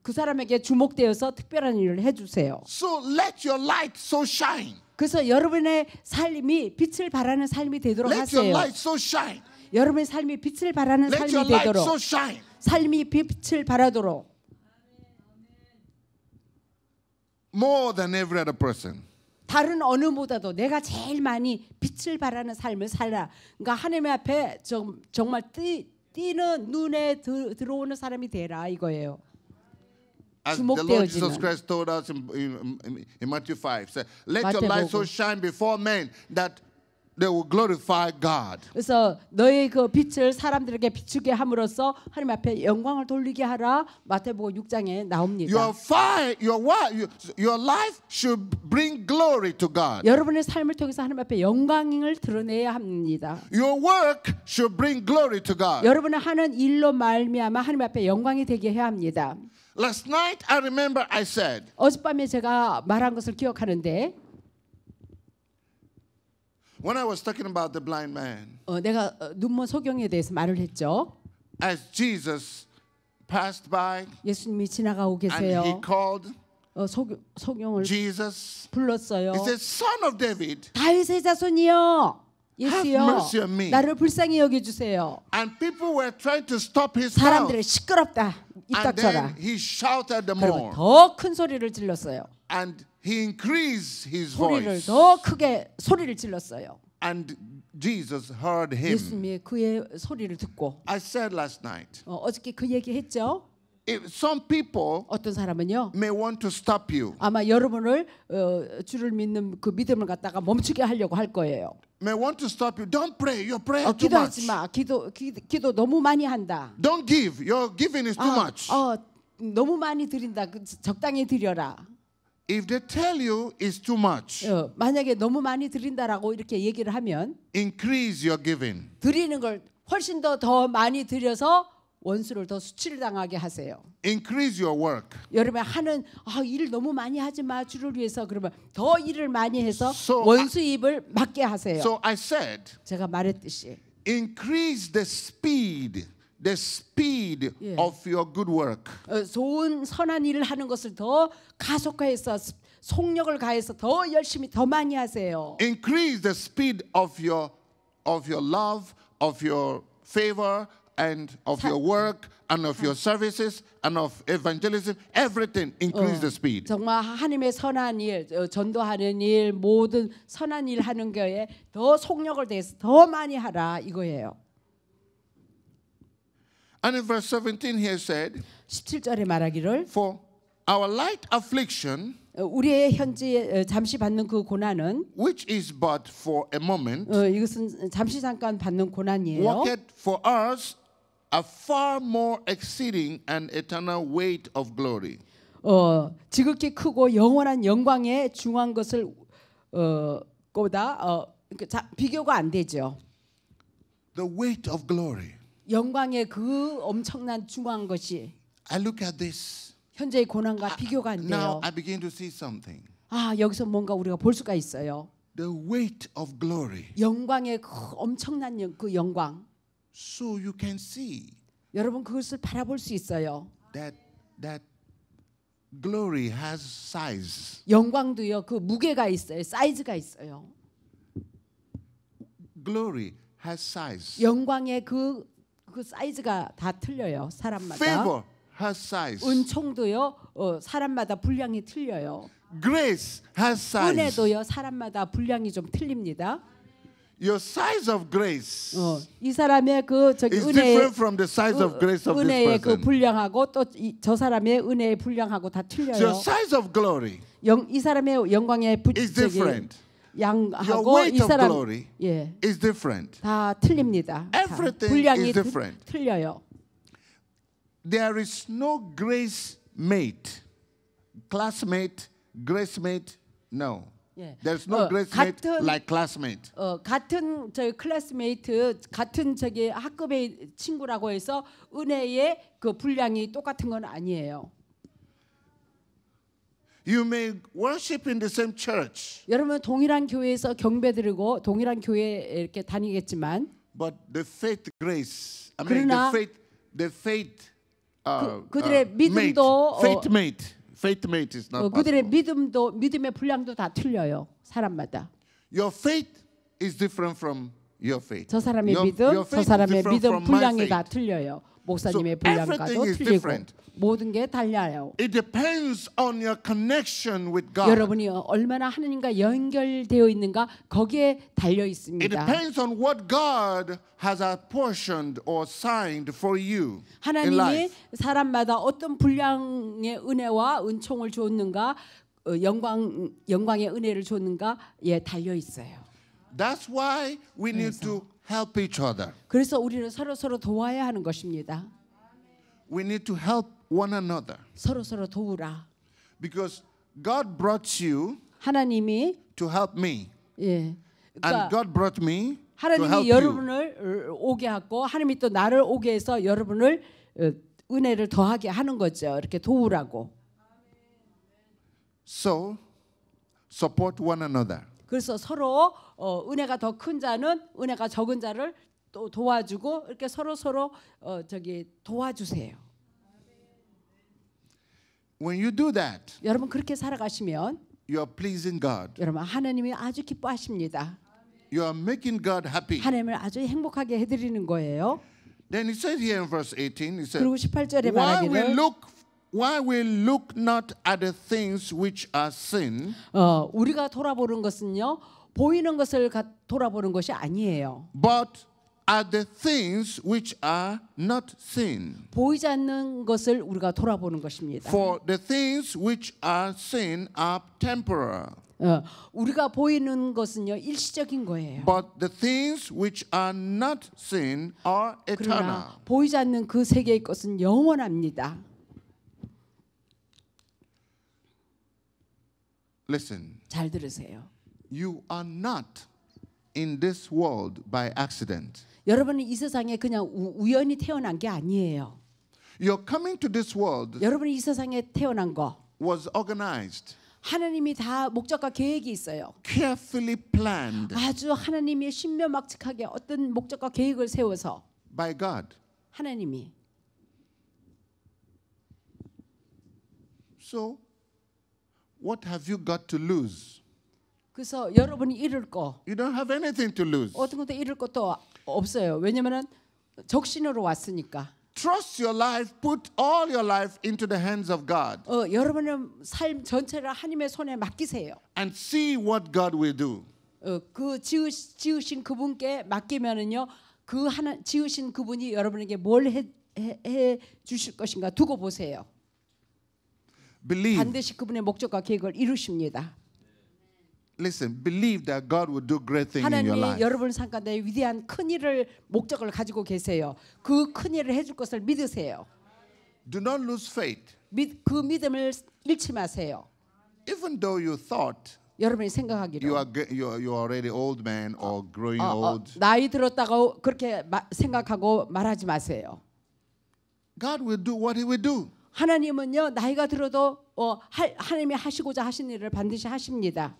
그 사람에게 주목되어서 특별한 일을 해주세요. So let your light so shine. 그래서 여러분의 삶이 빛을 발하는 삶이 되도록 Let your light so shine. 여러분의 삶이 빛을 발하는 Let your 삶이 light so shine. 삶이 빛을 발하도록 more than every other person. 다른 어느보다도 내가 제일 많이 빛을 발하는 삶을 살라. 그러니까 하나님 앞에 좀, 정말 띄, 띄는 눈에 드, 들어오는 사람이 되라 이거예요. As the Lord Jesus Christ told us in, in, in Matthew 5, let your light so shine before men that they will glorify God. 그래서 너의 그 빛을 사람들에게 비추게 함으로써 하나님 앞에 영광을 돌리게 하라 마태복음 6장에 나옵니다. Your fire, your wife, your life should bring glory to God. 여러분의 삶을 통해서 하나님 앞에 영광을 드러내야 합니다. Your work should bring glory to God. 여러분의 하는 일로 말미암아 하나님 앞에 영광이 되게 해야 합니다. Last night I remember I said. 어젯밤에 제가 말한 것을 기억하는데. When I was talking about the blind man, 어, 내가 어, 눈먼 소경에 대해서 말을 했죠. as Jesus passed by 예수님이 지나가고 and he 계세요. called 어, 소경, 소경을 Jesus, 불렀어요. he said, Son of David. 다윗의 자손이여, Have 예수여, mercy on me. 나를 불쌍히 여겨 주세요. And people were trying to stop his mouth. 사람들을 시끄럽다 입 And 닥쳐라. then he shouted the 그리고 more. 더큰 소리를 질렀어요. And He increased his 소리를 voice. 더 크게 소리를 질렀어요. And Jesus heard him. 예수님이 그의 소리를 듣고 I said last night, 어, 어저께 그 얘기했죠. if some people 어떤 사람은요 may want to stop you, 아마 여러분을 어, 주를 믿는 그 믿음을 갖다가 멈추게 하려고 할 거예요. may want to stop you. Don't pray. You're praying 어, too much. 기도하지 마. 기도, 기, 기도 너무 많이 한다. Don't give. Your giving is too much. 어, 너무 많이 드린다. 그 적당히 드려라. If they tell you it's too much, 어, 만약에 너무 많이 드린다라고 이렇게 얘기를 하면 increase your giving. 드리는 걸 훨씬 더 더 많이 드려서 원수를 더 수치를 당하게 하세요. Increase your work. 여러분 하는 아, 일을 너무 많이 하지 마 주를 위해서 그러면 더 일을 많이 해서 so 원수 입을 막게 하세요. So I said, 제가 말했듯이 increase the speed the speed 예. of your good work. 좋은 선한 일을 하는 것을 더 가속화해서 속력을 가해서 더 열심히 더 많이 하세요. Increase the speed of your of your love, of your favor and of your work and of your services and of evangelism everything increase the speed. 정말 하나님의 선한 일, 전도하는 일, 모든 선한 일 하는 거에 더 속력을 대서더 많이 하라 이거예요. And in verse 17 here said 17절에 말하기를 for our light affliction 우리의 현재 잠시 받는 그 고난은 which is but for a moment 어, 이것은 잠시 잠깐 받는 고난이에요. worketh for us a far more exceeding and eternal weight of glory. 어, 지극히 크고 영원한 영광의 중한 것을 어, 보다 어, 비교가 안 되죠. The weight of glory. 영광의 그 엄청난 중요한 것이 I look at this. 현재의 고난과 I, 비교가 안 돼요. Now I begin to see something. 아 여기서 뭔가 우리가 볼 수가 있어요. The weight of glory. 영광의 그 엄청난 영, 그 영광. So you can see. 여러분 그것을 바라볼 수 있어요. That that glory has size. 영광도요 그 무게가 있어요, 사이즈가 있어요. Glory has size. 영광의 그그 사이즈가 다 틀려요 사람마다. Favor has size. 은총도요 어, 사람마다 분량이 틀려요. Grace has size. 은혜도요 사람마다 분량이 좀 틀립니다. Your size of grace. 어, 이 사람의 그 저기 은혜 different from the size of grace of 은혜의 this 그 person. 분량하고 또 저 사람의 은혜의 분량하고 다 틀려요. Your size of glory 영, 이 사람의 영광의 부, is 저기 different. 양하고 이 사람 예. is different. 다 틀립니다. Everything 분량이 is different. 틀려요. There is no grace mate, classmate, grace mate, no. 예. There's no 어, grace 같은, mate like classmate. 어, 같은 저희 클래스메이트 같은 저기 학급의 친구라고 해서 은혜의 그 분량이 똑같은 건 아니에요. You may worship in the same church. 여러분 동일한 교회에서 경배드리고 동일한 교회에 이렇게 다니겠지만 But the faith grace, I mean the 그러나- faith, the faith, uh, 그- 그들의 uh, mate, 믿음도, 어, faith mate, faith mate is not 어, 그들의 possible. 믿음도 믿음의 분량도 다 틀려요. 사람마다. Your faith is different from your faith. 저 사람의 your, 믿음, your faith 저 is 사람의 different 믿음 from my 분량이 faith. 다 틀려요. 목사님의 분량과도 틀리고 모든 게 달라요. It depends on your connection with God. 여러분이 얼마나 하나님과 연결되어 있는가 거기에 달려 있습니다. It depends on what God has apportioned or signed for you. 하나님이 사람마다 어떤 분량의 은혜와 은총을 줬는가 어, 영광 영광의 은혜를 줬는가에 달려 있어요. That's why we need to help each other. 그래서 우리는 서로 서로 도와야 하는 것입니다. We need to help one another. 서로 서로 도우라. Because God brought you 하나님이 to help me. 예. And God brought me 하나님이 여러분을 오게 하고 하나님이 또 나를 오게 해서 여러분을 은혜를 더하게 하는 거죠. 이렇게 도우라고. So support one another. 그래서 서로 어, 은혜가 더 큰 자는 은혜가 적은 자를 또 도와주고 이렇게 서로 서로 어, 저기 도와주세요. When you do that, 여러분 그렇게 살아가시면 you are pleasing God. 여러분 하나님이 아주 기뻐하십니다. You are making God happy. 하나님을 아주 행복하게 해드리는 거예요. Then it says here in verse 18, it says, 그리고 18절에 말하기를 Why we look not at the things which are seen? 어, 우리가 돌아보는 것은요. 보이는 것을 가, 돌아보는 것이 아니에요. But at the things which are not seen. 보이지 않는 것을 우리가 돌아보는 것입니다. For the things which are seen are temporal. 어, 우리가 보이는 것은요 일시적인 거예요. But the things which are not seen are eternal. 그러나 보이지 않는 그 세계의 것은 영원합니다. Listen. 잘 들으세요. You are not in this world by accident. 여러분은 이 세상에 그냥 우, 연히 태어난 게 아니에요. Your coming to this world. 여러분이 이 세상에 태어난 거. Was organized. 하나님이 다 목적과 계획이 있어요. Carefully planned. 아주 하나님이 신묘막측하게 어떤 목적과 계획을 세워서. By God. 하나님이. So What have you got to lose? 그래서 여러분이 잃을 거 You don't have anything to lose. 어떤 것도 잃을 것도 없어요. 왜냐면은 적신으로 왔으니까. Trust your life, put all your life into the hands of God 어, 여러분의 삶 전체를 하나님의 손에 맡기세요. and see what God will do. 어, 그 지으, 지으신 그분께 맡기면은요. 그 하나 지으신 그분이 여러분에게 뭘 해, 해, 주실 것인가 두고 보세요. believe. 반드시 그분의 목적과 계획을 이루십니다. Listen, believe that God will do great things in your 하나님이 life. 여러분 삶 가운데 위대한 큰 일을 목적을 가지고 계세요. 그 큰 일을 해줄 것을 믿으세요. Do not lose faith. 믿, 그 믿음을 잃지 마세요. Even though you thought 여러분이 생각하기로 you are you are you are already old man or growing 어, 어, old. 나이 들었다고 그렇게 마, 생각하고 말하지 마세요. God will do what He will do. 하나님은요 나이가 들어도 어, 하, 하나님이 하시고자 하신 일을 반드시 하십니다.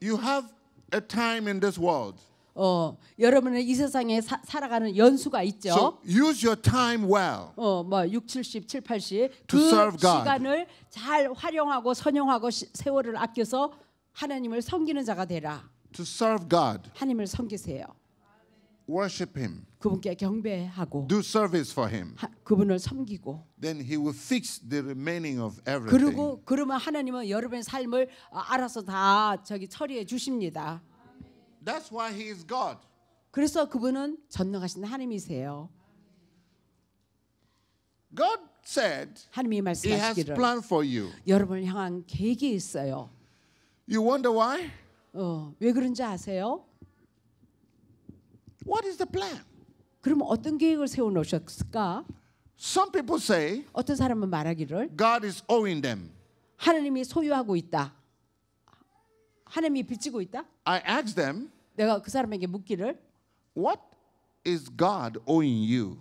You have a time in this world. 어, 여러분은 이 세상에 사, 살아가는 연수가 있죠. So use your time well. 어, 뭐 6, 70, 7, 80. 그 시간을 잘 활용하고 선용하고 시, 세월을 아껴서 하나님을 섬기는 자가 되라. To serve God. 하나님을 섬기세요. worship him. 그분께 경배하고 do service for him. 하, 그분을 섬기고 then he will fix the remaining of everything. 그리고 그러면 하나님은 여러분의 삶을 알아서 다 저기 처리해 주십니다. That's why he is God. 그래서 그분은 전능하신 하나님이세요. God said 하나님이 말씀하시기를 he has plan for you. 여러분을 향한 계획이 있어요. You wonder why? 어, 왜 그런지 아세요? What is the plan? 그럼 어떤 계획을 세워 놓으셨을까? Some people say 어떤 사람은 말하기를 God is owing them. 하나님이 소유하고 있다. 하나님이 빚지고 있다. I asked them 내가 그 사람에게 묻기를 What is God owing you?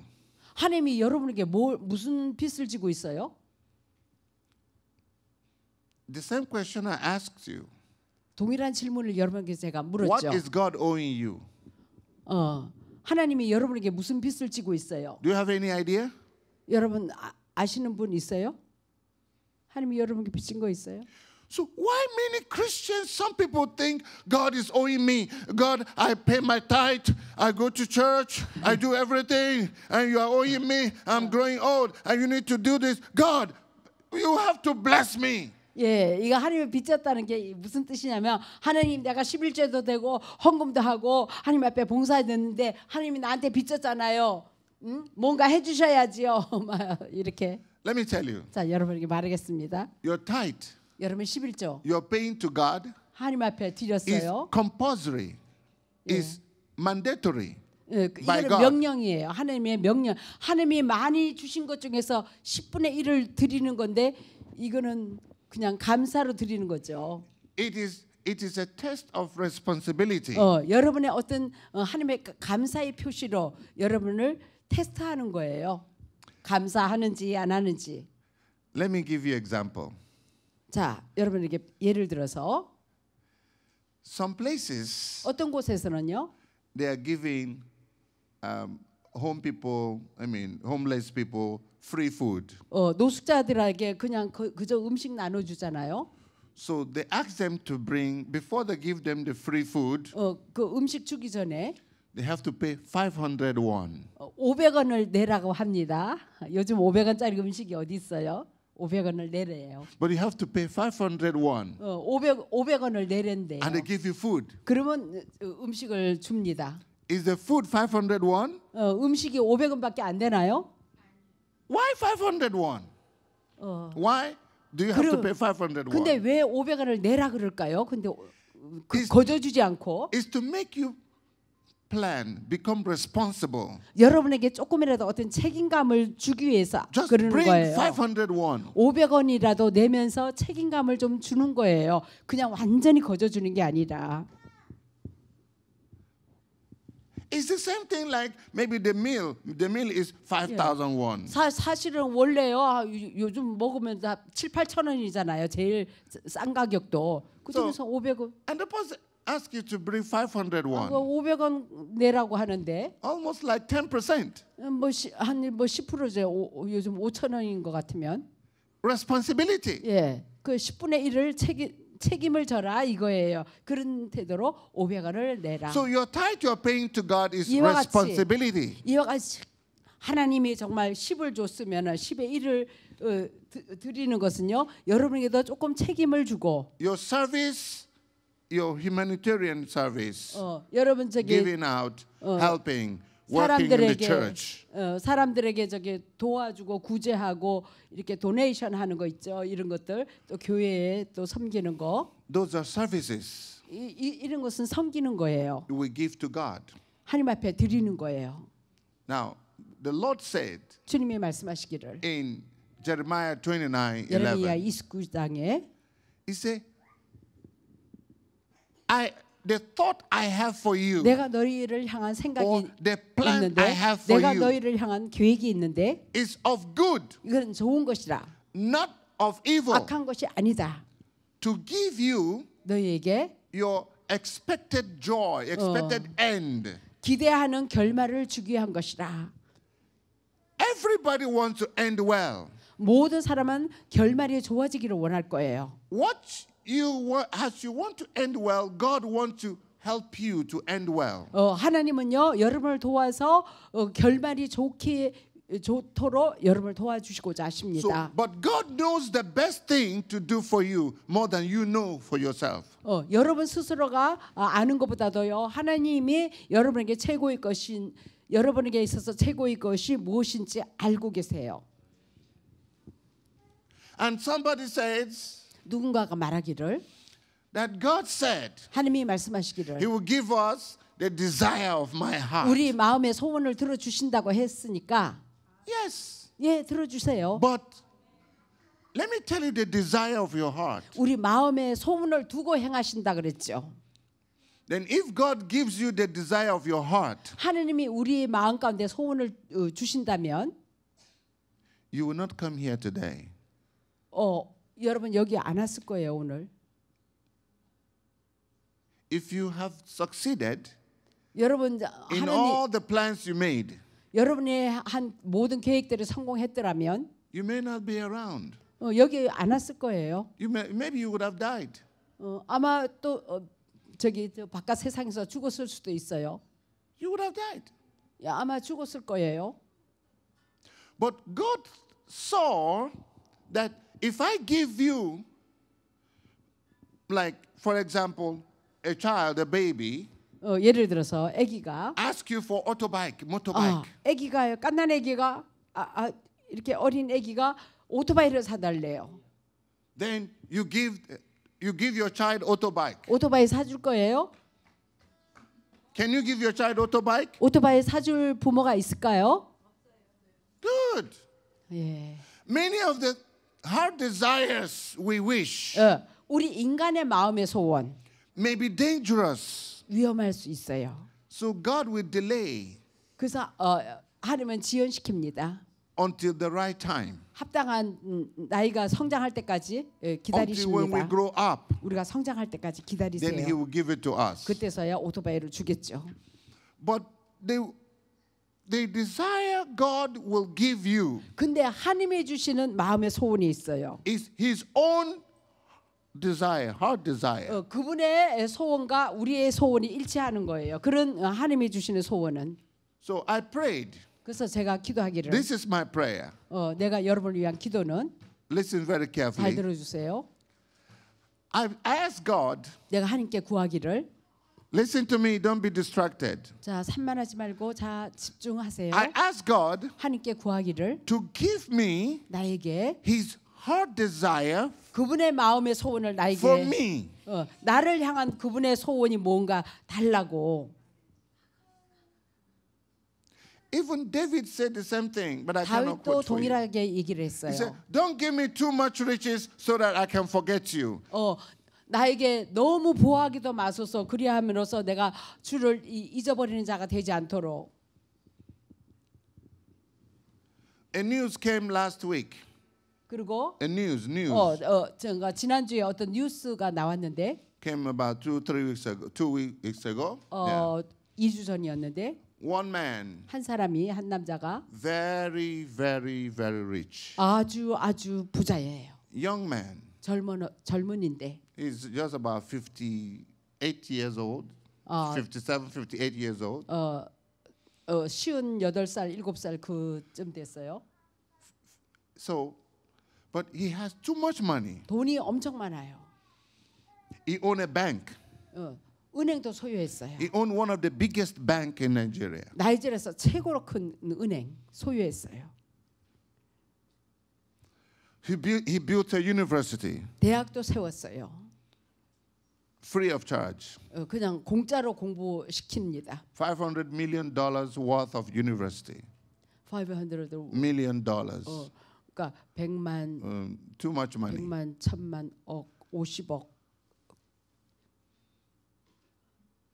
하나님이 여러분에게 뭐, 무슨 빚을 지고 있어요? The same question I asked you. 동일한 질문을 여러분께 제가 물었죠. What is God owing you? 어, 하나님이 여러분에게 무슨 빚을 지고 있어요? Do you have any idea? 여러분 아, 아시는 분 있어요? 하나님이 여러분에게 빚진 거 있어요? So why many Christians, some people think God is owing me. God, I pay my tithe, I go to church, I do everything, and you are owing me. I'm growing old, and you need to do this. God, you have to bless me. 예, 이거 하나님을 빚졌다는 게 무슨 뜻이냐면 하나님 내가 11제도 되고 헌금도 하고 하나님 앞에 봉사했는데 하나님이 나한테 빚졌잖아요. 응? 뭔가 해 주셔야지요. [LAUGHS] 이렇게. Let me tell you. 자, 여러분에게 말하겠습니다. Your tithe. 여러분 11조. Your paying to God. 하나님 앞에 드렸어요. Is compulsory. 예. Is mandatory. 예, 이거 명령이에요. 하나님의 명령. 하나님이 많이 주신 것 중에서 10분의 1을 드리는 건데 이거는 그냥 감사로 드리는 거죠. It is it is a test of responsibility. 어, 여러분의 어떤 하나님의 감사의 표시로 여러분을 테스트하는 거예요. 감사하는지 안 하는지. Let me give you example. 자, 여러분에게 예를 들어서 Some places 어떤 곳에서는요. They are giving um, home people, I mean homeless people free food. 어, 노숙자들에게 그냥 그, 그저 음식 나눠 주잖아요. So they ask them to bring before they give them the free food. 어, 그 음식 주기 전에 they have to pay 500 won. 500원을 내라고 합니다. 요즘 500원짜리 음식이 어디 있어요? 500원을 내래요. But you have to pay 500 won. 어, 500 500원을 내랜대요. And they give you food. 그러면 음식을 줍니다. Is the food 500 won? 어, 음식이 500원밖에 안 되나요? Why 500 won? 어. Why do you have to pay 500 won? 근데 왜 500원을 내라 그럴까요? 근데 어, 그, 거저 주지 않고 is to make you plan become responsible. 여러분에게 조금이라도 어떤 책임감을 주기 위해서 Just 그러는 bring 거예요. 500 won. 500원이라도 내면서 책임감을 좀 주는 거예요. 그냥 완전히 거저 주는 게 아니라. It's the same thing like maybe the meal. The meal is 5,000 won. 사, 사실은 원래요. 요즘 먹으면 다 7, 8천 원이잖아요. 제일 싼 가격도. 그중에서 so, 500원. And the person ask you to bring 500 won. 500원 내라고 하는데. Almost like 10%. 뭐한뭐 10%죠. 요즘 5천 원인 것 같으면. Responsibility. 예. 그 10분의 1을 책임 책임을 져라 이거예요. 그런 태도로 500원을 내라. So your tithe you're paying to God is 이와 같이, responsibility. 이와 같이 하나님이 정말 10을 줬으면 10의 1을 어, 드리는 것은요. 여러분에게도 조금 책임을 주고 your service your humanitarian service 어, 여러분 저기 giving out 어, helping 사람들에게 어, 사람들에게 저기 도와주고 구제하고 이렇게 도네이션 하는 거 있죠. 이런 것들 또 교회에 또 섬기는 거. Those are services. 이, 이 이런 것은 섬기는 거예요. We give to God. 하나님 앞에 드리는 거예요. Now the Lord said. 주님이 말씀하시기를. In Jeremiah 29:11. 예레미야 29장에. He said, I the thought I have for you. 내가 너희를 향한 생각이 or the plan 있는데, I have for 내가 너희를 향한 계획이 있는데, is of good. 이건 좋은 것이라. Not of evil. 악한 것이 아니다. To give you 너희에게 your expected joy, expected 어, end. 기대하는 결말을 주기 위한 것이라. Everybody wants to end well. 모든 사람은 결말이 좋아지기를 원할 거예요. What you want, as you want to end well, God wants to help you to end well. 어, 하나님은요 여러분을 도와서 어, 결말이 좋게 좋도록 여러분을 도와주시고자 하십니다. So, but God knows the best thing to do for you more than you know for yourself. 어, 여러분 스스로가 아는 것보다도요 하나님이 여러분에게 최고의 것인 여러분에게 있어서 최고의 것이 무엇인지 알고 계세요. And somebody says. 누군가가 말하기를 that God said 하나님이 말씀하시기를 he will give us the desire of my heart. 우리 마음의 소원을 들어 주신다고 했으니까 yes. 예, 들어 주세요. But let me tell you the desire of your heart. 우리 마음의 소원을 두고 행하신다 그랬죠. Then if God gives you the desire of your heart. 하나님이 우리의 마음 가운데 소원을 주신다면 you will not come here today. 어, 여러분 여기 안 왔을 거예요 오늘. If you have succeeded 여러분 in all the plans you made, 여러분이 한 모든 계획들을 성공했더라면 you may not be around. 어, 여기 안 왔을 거예요. You may, maybe you would have died. 어, 아마 또 어, 저기 저 바깥 세상에서 죽었을 수도 있어요. You would have died. 야, 아마 죽었을 거예요. But God saw that if I give you, like, for example, a child, a baby, 어, 예를 들어서 아기가 ask you for autobike, 아, motorbike. 깐난 아기가 아, 아, 이렇게 어린 아기가 오토바이를 사달래요. Then you give you give your child autobike. 오토바이 사줄 거예요? Can you give your child autobike? 오토바이 사줄 부모가 있을까요? Good. 예. Many of the Our desires we wish 어, 우리 인간의 마음의 소원 may be dangerous. 위험할 수 있어요. So God will delay 그래서 어, 하나님은 지연시킵니다. until the right time. 합당한 음, 나이가 성장할 때까지 예, Until when we 기다리십니다. grow up, 우리가 성장할 때까지 then He 기다리세요. will give it to us. 그때서야 오토바이를 주겠죠. But they the desire God will give you 근데 하나님이 주시는 마음의 소원이 있어요. is his own desire, heart desire. 어, 그분의 소원과 우리의 소원이 일치하는 거예요. 그런 어, 하나님이 주시는 소원은. So I prayed. 그래서 제가 기도하기를 This is my prayer. 어, 내가 여러분을 위한 기도는 Listen very 잘 carefully. 들어주세요. I asked God 내가 하나님께 구하기를 Listen to me. Don't be distracted. 자, 산만하지 말고 자 집중하세요. I ask God 하나님께 구하기를 to give me 나에게 his heart desire 그분의 마음의 소원을 나에게 for me. 어, 나를 향한 그분의 소원이 뭔가 달라고. Even David said the same thing, but I cannot quote for you. 동일하게 얘기를 했어요. He said, "Don't give me too much riches so that I can forget you." 어, 나에게 너무 보하기도 마소서 그리하면서 내가 주를 잊어버리는 자가 되지 않도록. A news came last week. 그리고 A news, news. 어, 어, 제가 지난주에 어떤 뉴스가 나왔는데 came about two, three weeks ago, two weeks ago. 어, yeah. 2주 전이었는데 One man. 한 사람이 한 남자가 very, very, very rich. 아주 아주 부자예요. Young man. 젊은 젊은인데. He's just about 58 years old. 어, 57, 58 years old. 어, 어 쉬운 8살, 7살 그쯤 됐어요. So but he has too much money. 돈이 엄청 많아요. He owned a bank. 어, 은행도 소유했어요. He owned one of the biggest bank in Nigeria. 나이지리아에서 최고로 큰 은행 소유했어요. He built, he built a university. 대학도 세웠어요. Free of charge. 어, 그냥 공짜로 공부시킵니다. 500 million dollars worth of university. 500 million dollars. 어, 그러니까 100만 um, too much money. 100만, 1000만, 억, 50억.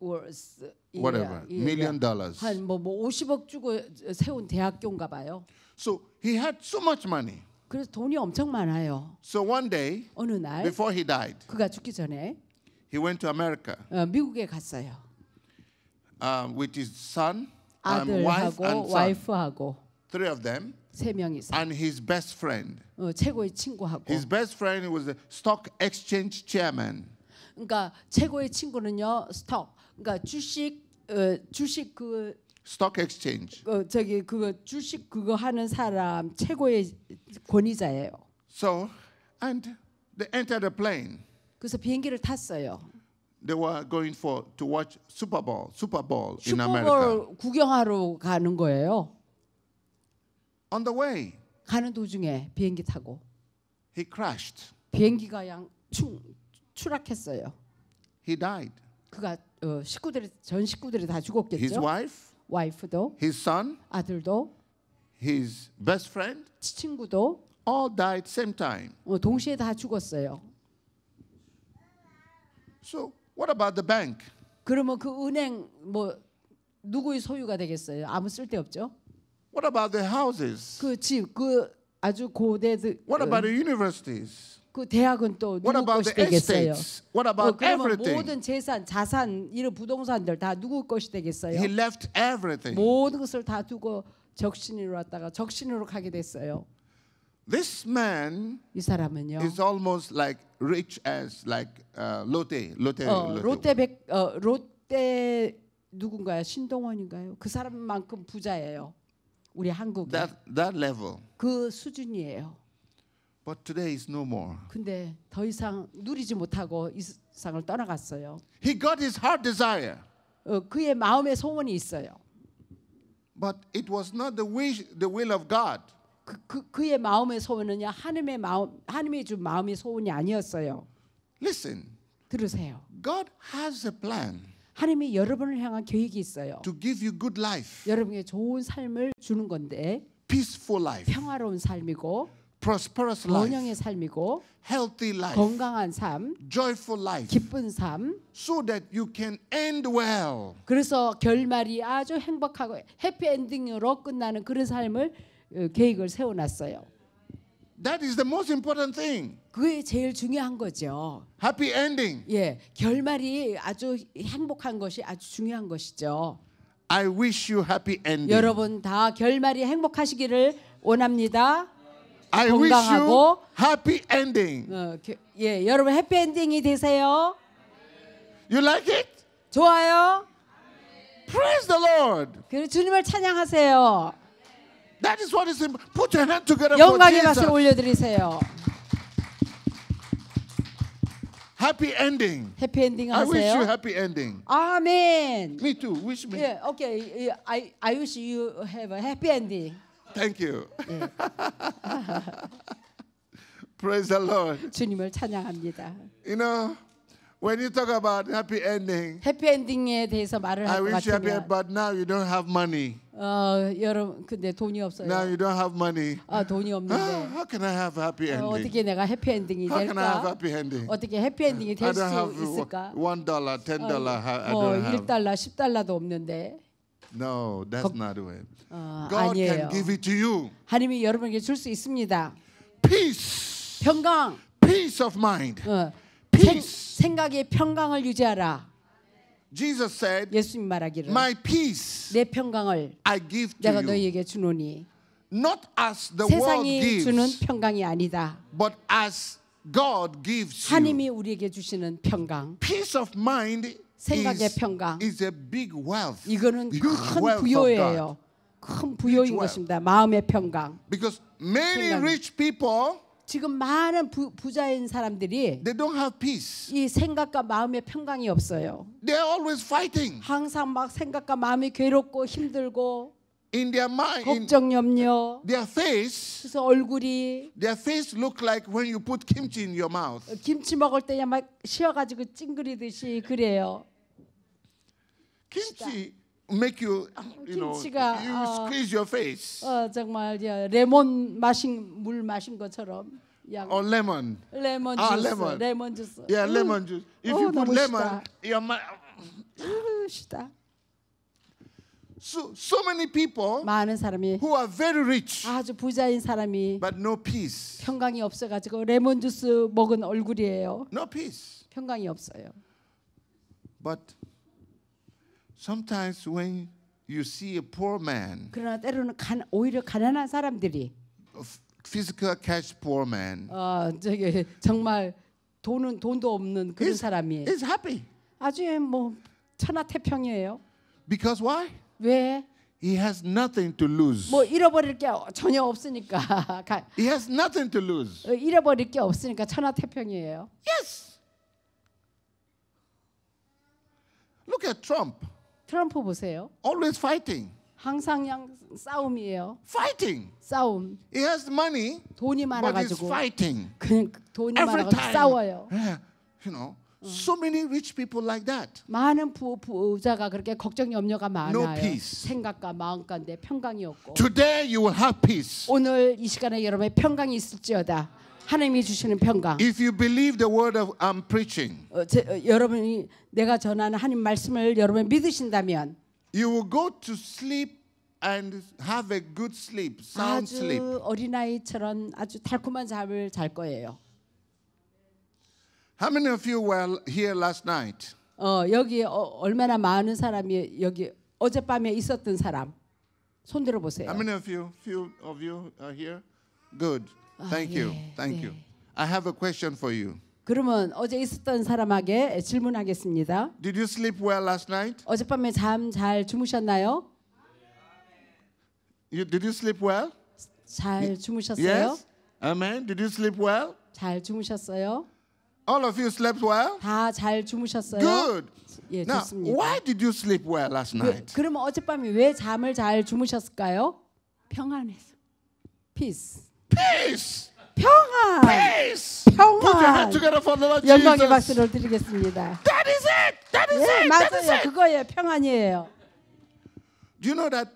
worth whatever 예, million dollars. 한뭐뭐 뭐 50억 주고 세운 대학교인가 봐요. So he had so much money. 그래서 돈이 엄청 많아요. So one day, 어느 날 before he died, 그가 죽기 전에 he went to America. 어, 미국에 갔어요. Um, with his son, 아들하고 um, wife 와이프하고 three of them. 세 명이서. And his best friend. 어, 최고의 친구하고. His best friend was the stock exchange chairman. 그러니까 최고의 친구는요 스톡. 그러니까 주식 어, 주식 그 스톡 엑스체인지. 어, 저기 그거 주식 그거 하는 사람 최고의 권위자예요. So and they entered a plane. 그래서 비행기를 탔어요. They were going for to watch Super Bowl, Super Bowl in America. 슈퍼볼 구경하러 가는 거예요. On the way. 가는 도중에 비행기 타고. He crashed. 비행기가 양충 추락했어요. He died. 그가 어, 식구들이 전 식구들이 다 죽었겠죠. His wife. 와이프도 his son, 아들도 his best friend 친구도 all died same time. 어, 동시에 다 죽었어요. So what about the bank? 그러면 그 은행 뭐 누구의 소유가 되겠어요? 아무 쓸데 없죠. What about the houses? 그 집, 그 아주 고대 What about the universities? 그 대학은 또 What 누구 about 것이 the 되겠어요? estates? What 어, about 그러면 everything? 모든 재산, 자산, 이런 부동산들 다 누구 것이 되겠어요? He left everything. 모든 것을 다 두고 적신으로 왔다가 적신으로 가게 됐어요. This man 이 사람은요. is almost like rich as like uh, Lotte. Lotte, 어, Lotte. 롯데 백, 어, 롯데 누군가요? 신동원인가요? 그 사람만큼 부자예요. 우리 한국에 That that level. 그 수준이에요. But today is no more. 근데 더 이상 누리지 못하고 이 세상을 떠나갔어요. He got his heart desire. 어, 그의 마음의 소원이 있어요. But it was not the wish, the will of God. 그, 그 그의 마음의 소원은요 하나님의 마음 하나님이 준 마음의 소원이 아니었어요. Listen. 들으세요. God has a plan. 하나님이 여러분을 향한 계획이 있어요. To give you good life. 여러분에게 좋은 삶을 주는 건데. Peaceful life. 평화로운 삶이고. prosperous life. 번영의 삶이고 healthy life. 건강한 삶, joyful life. 기쁜 삶. So that you can end well. 그래서 결말이 아주 행복하고 해피 엔딩으로 끝나는 그런 삶을 계획을 세워 놨어요. That is the most important thing. 그게 제일 중요한 거죠. Happy ending. 예, 결말이 아주 행복한 것이 아주 중요한 것이죠. I wish you happy ending. 여러분 다 결말이 행복하시기를 원합니다. 건강하고 happy ending. 어, 예, 여러분 해피 엔딩이 되세요. You like it? 좋아요. Praise the Lord. 그 주님을 찬양하세요. That is what is important. Put your hand together for Jesus. 박수 올려드리세요. Happy ending. 해피 엔딩 I wish you happy ending. 아멘. Me too. Wish me. 예, 오케이. 예, I I wish you have a happy ending. Thank you. Praise the Lord. 주님을 찬양합니다. You know, when you talk about happy ending, 해피 엔딩에 대해서 말을 할것 wish you happy, 같으면 but now you don't have money. 어, 여러분 근데 돈이 없어요. Now you don't have money. 아, 돈이 없는데 how can I have happy ending? 어떻게 내가 해피 엔딩이 How can I have happy ending? 어떻게 해피 엔딩이 될 수 있을까? one dollar, ten dollar. I I don't have. 1달러, 1달러도 없는데 No, that's 겁, not the way. 어, God 아니에요. can give it to you. 하나님이 여러분에게 줄 수 있습니다. Peace. 평강. Peace of mind. 어, Peace. 생, 생각의 평강을 유지하라. Jesus said, 예수님 말하기를 My peace 내 평강을 I give to 내가 you. 너희에게 주노니 Not as the 세상이 world gives, 주는 평강이 아니다. But as God gives 하나님이 우리에게 주시는 평강. Peace of mind 생각의 is, 평강. Is a big wealth. 이거는 큰 부요예요. 큰 부요인 것입니다. 마음의 평강. Because many 생각이. rich people 지금 많은 부, 부자인 사람들이 they don't have peace. 이 생각과 마음의 평강이 없어요. They're always fighting. 항상 막 생각과 마음이 괴롭고 힘들고 in their mind, 걱정 염려. Their face. 그래서 얼굴이. Their face look like when you put kimchi in your mouth. 김치 먹을 때야 막 쉬어가지고 찡그리듯이 그래요. 김치 make you, you know, 김치가 you squeeze your face. 어, 어 정말 야, 레몬 마신 물 마신 것처럼. 양. Or lemon. Lemon juice. 아, lemon. Lemon juice. Yeah, 음. lemon juice. If 어, you put lemon, your mouth. 시다. So, so many people 많은 사람이 who are very rich, 아주 부자인 사람이 but no peace. 평강이 없어가지고 레몬 주스 먹은 얼굴이에요. No peace. 평강이 없어요. But Sometimes when you see a poor man, 그러나 때로는 간, 오히려 가난한 사람들이 physical cash poor man, 어, 저기 정말 돈은 돈도 없는 그런 is, 사람이 is happy. 아주 뭐 천하태평이에요. Because why? 왜? He has nothing to lose. 뭐 잃어버릴 게 전혀 없으니까. He has nothing to lose. 잃어버릴 게 없으니까 천하태평이에요. Yes. Look at Trump. 트럼프 보세요. Always fighting. 항상 양 싸움이에요. Fighting. 싸움. He has money. 돈이 많아가지고. But he's fighting. 그냥 돈이 Every 많아가지고 time. 싸워요. Yeah, you know. So many rich people like that. 많은 부, 부자가 그렇게 걱정 염려가 많아요. No peace. 생각과 마음과 내 평강이 없고. Today you will have peace. 오늘 이 시간에 여러분의 평강이 있을지어다. 하나님이 주시는 평강. If you believe the word of I'm preaching, 어, 제, 어, 여러분이 내가 전하는 하나님 말씀을 여러분 믿으신다면, you will go to sleep and have a good sleep, sound 아주 sleep. 어린아이처럼 아주 달콤한 잠을 잘 거예요. How many of you were here last night? 어, 여기 어, 얼마나 많은 사람이 여기 어젯밤에 있었던 사람 손 들어 보세요. How many of you, few of you are here? Good. Thank you. Thank you. I have a question for you. 그러면 어제 있었던 사람에게 질문하겠습니다. Did you sleep well last night? 어젯밤에 잠 잘 주무셨나요? You, did you sleep well? 잘 주무셨어요? Yes. Amen. Did you sleep well? 잘 주무셨어요? All of you slept well? 다잘 주무셨어요? Good. 예, Now, 좋습니다. why did you sleep well last night? 그, 그러 어젯밤에 왜 잠을 잘 주무셨을까요? 평안해서. Peace. peace. 평화 Peace. 평안. 영광의 박수를 드리겠습니다. That is it. That is 예, it. 맞아요. That is it. 그거예요. 평안이에요. Do you know that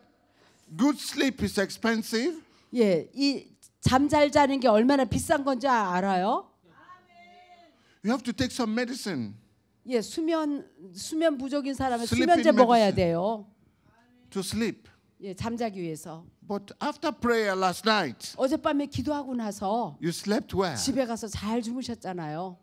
good sleep is expensive? 예, 이잠잘 자는 게 얼마나 비싼 건지 알아요? You have to take some medicine. 예, 수면 수면 부족인 사람은 수면제 medicine. 먹어야 돼요. To sleep. 예, 잠자기 위해서. But after prayer last night, 어젯밤에 기도하고 나서 you slept well. 집에 가서 잘 주무셨잖아요.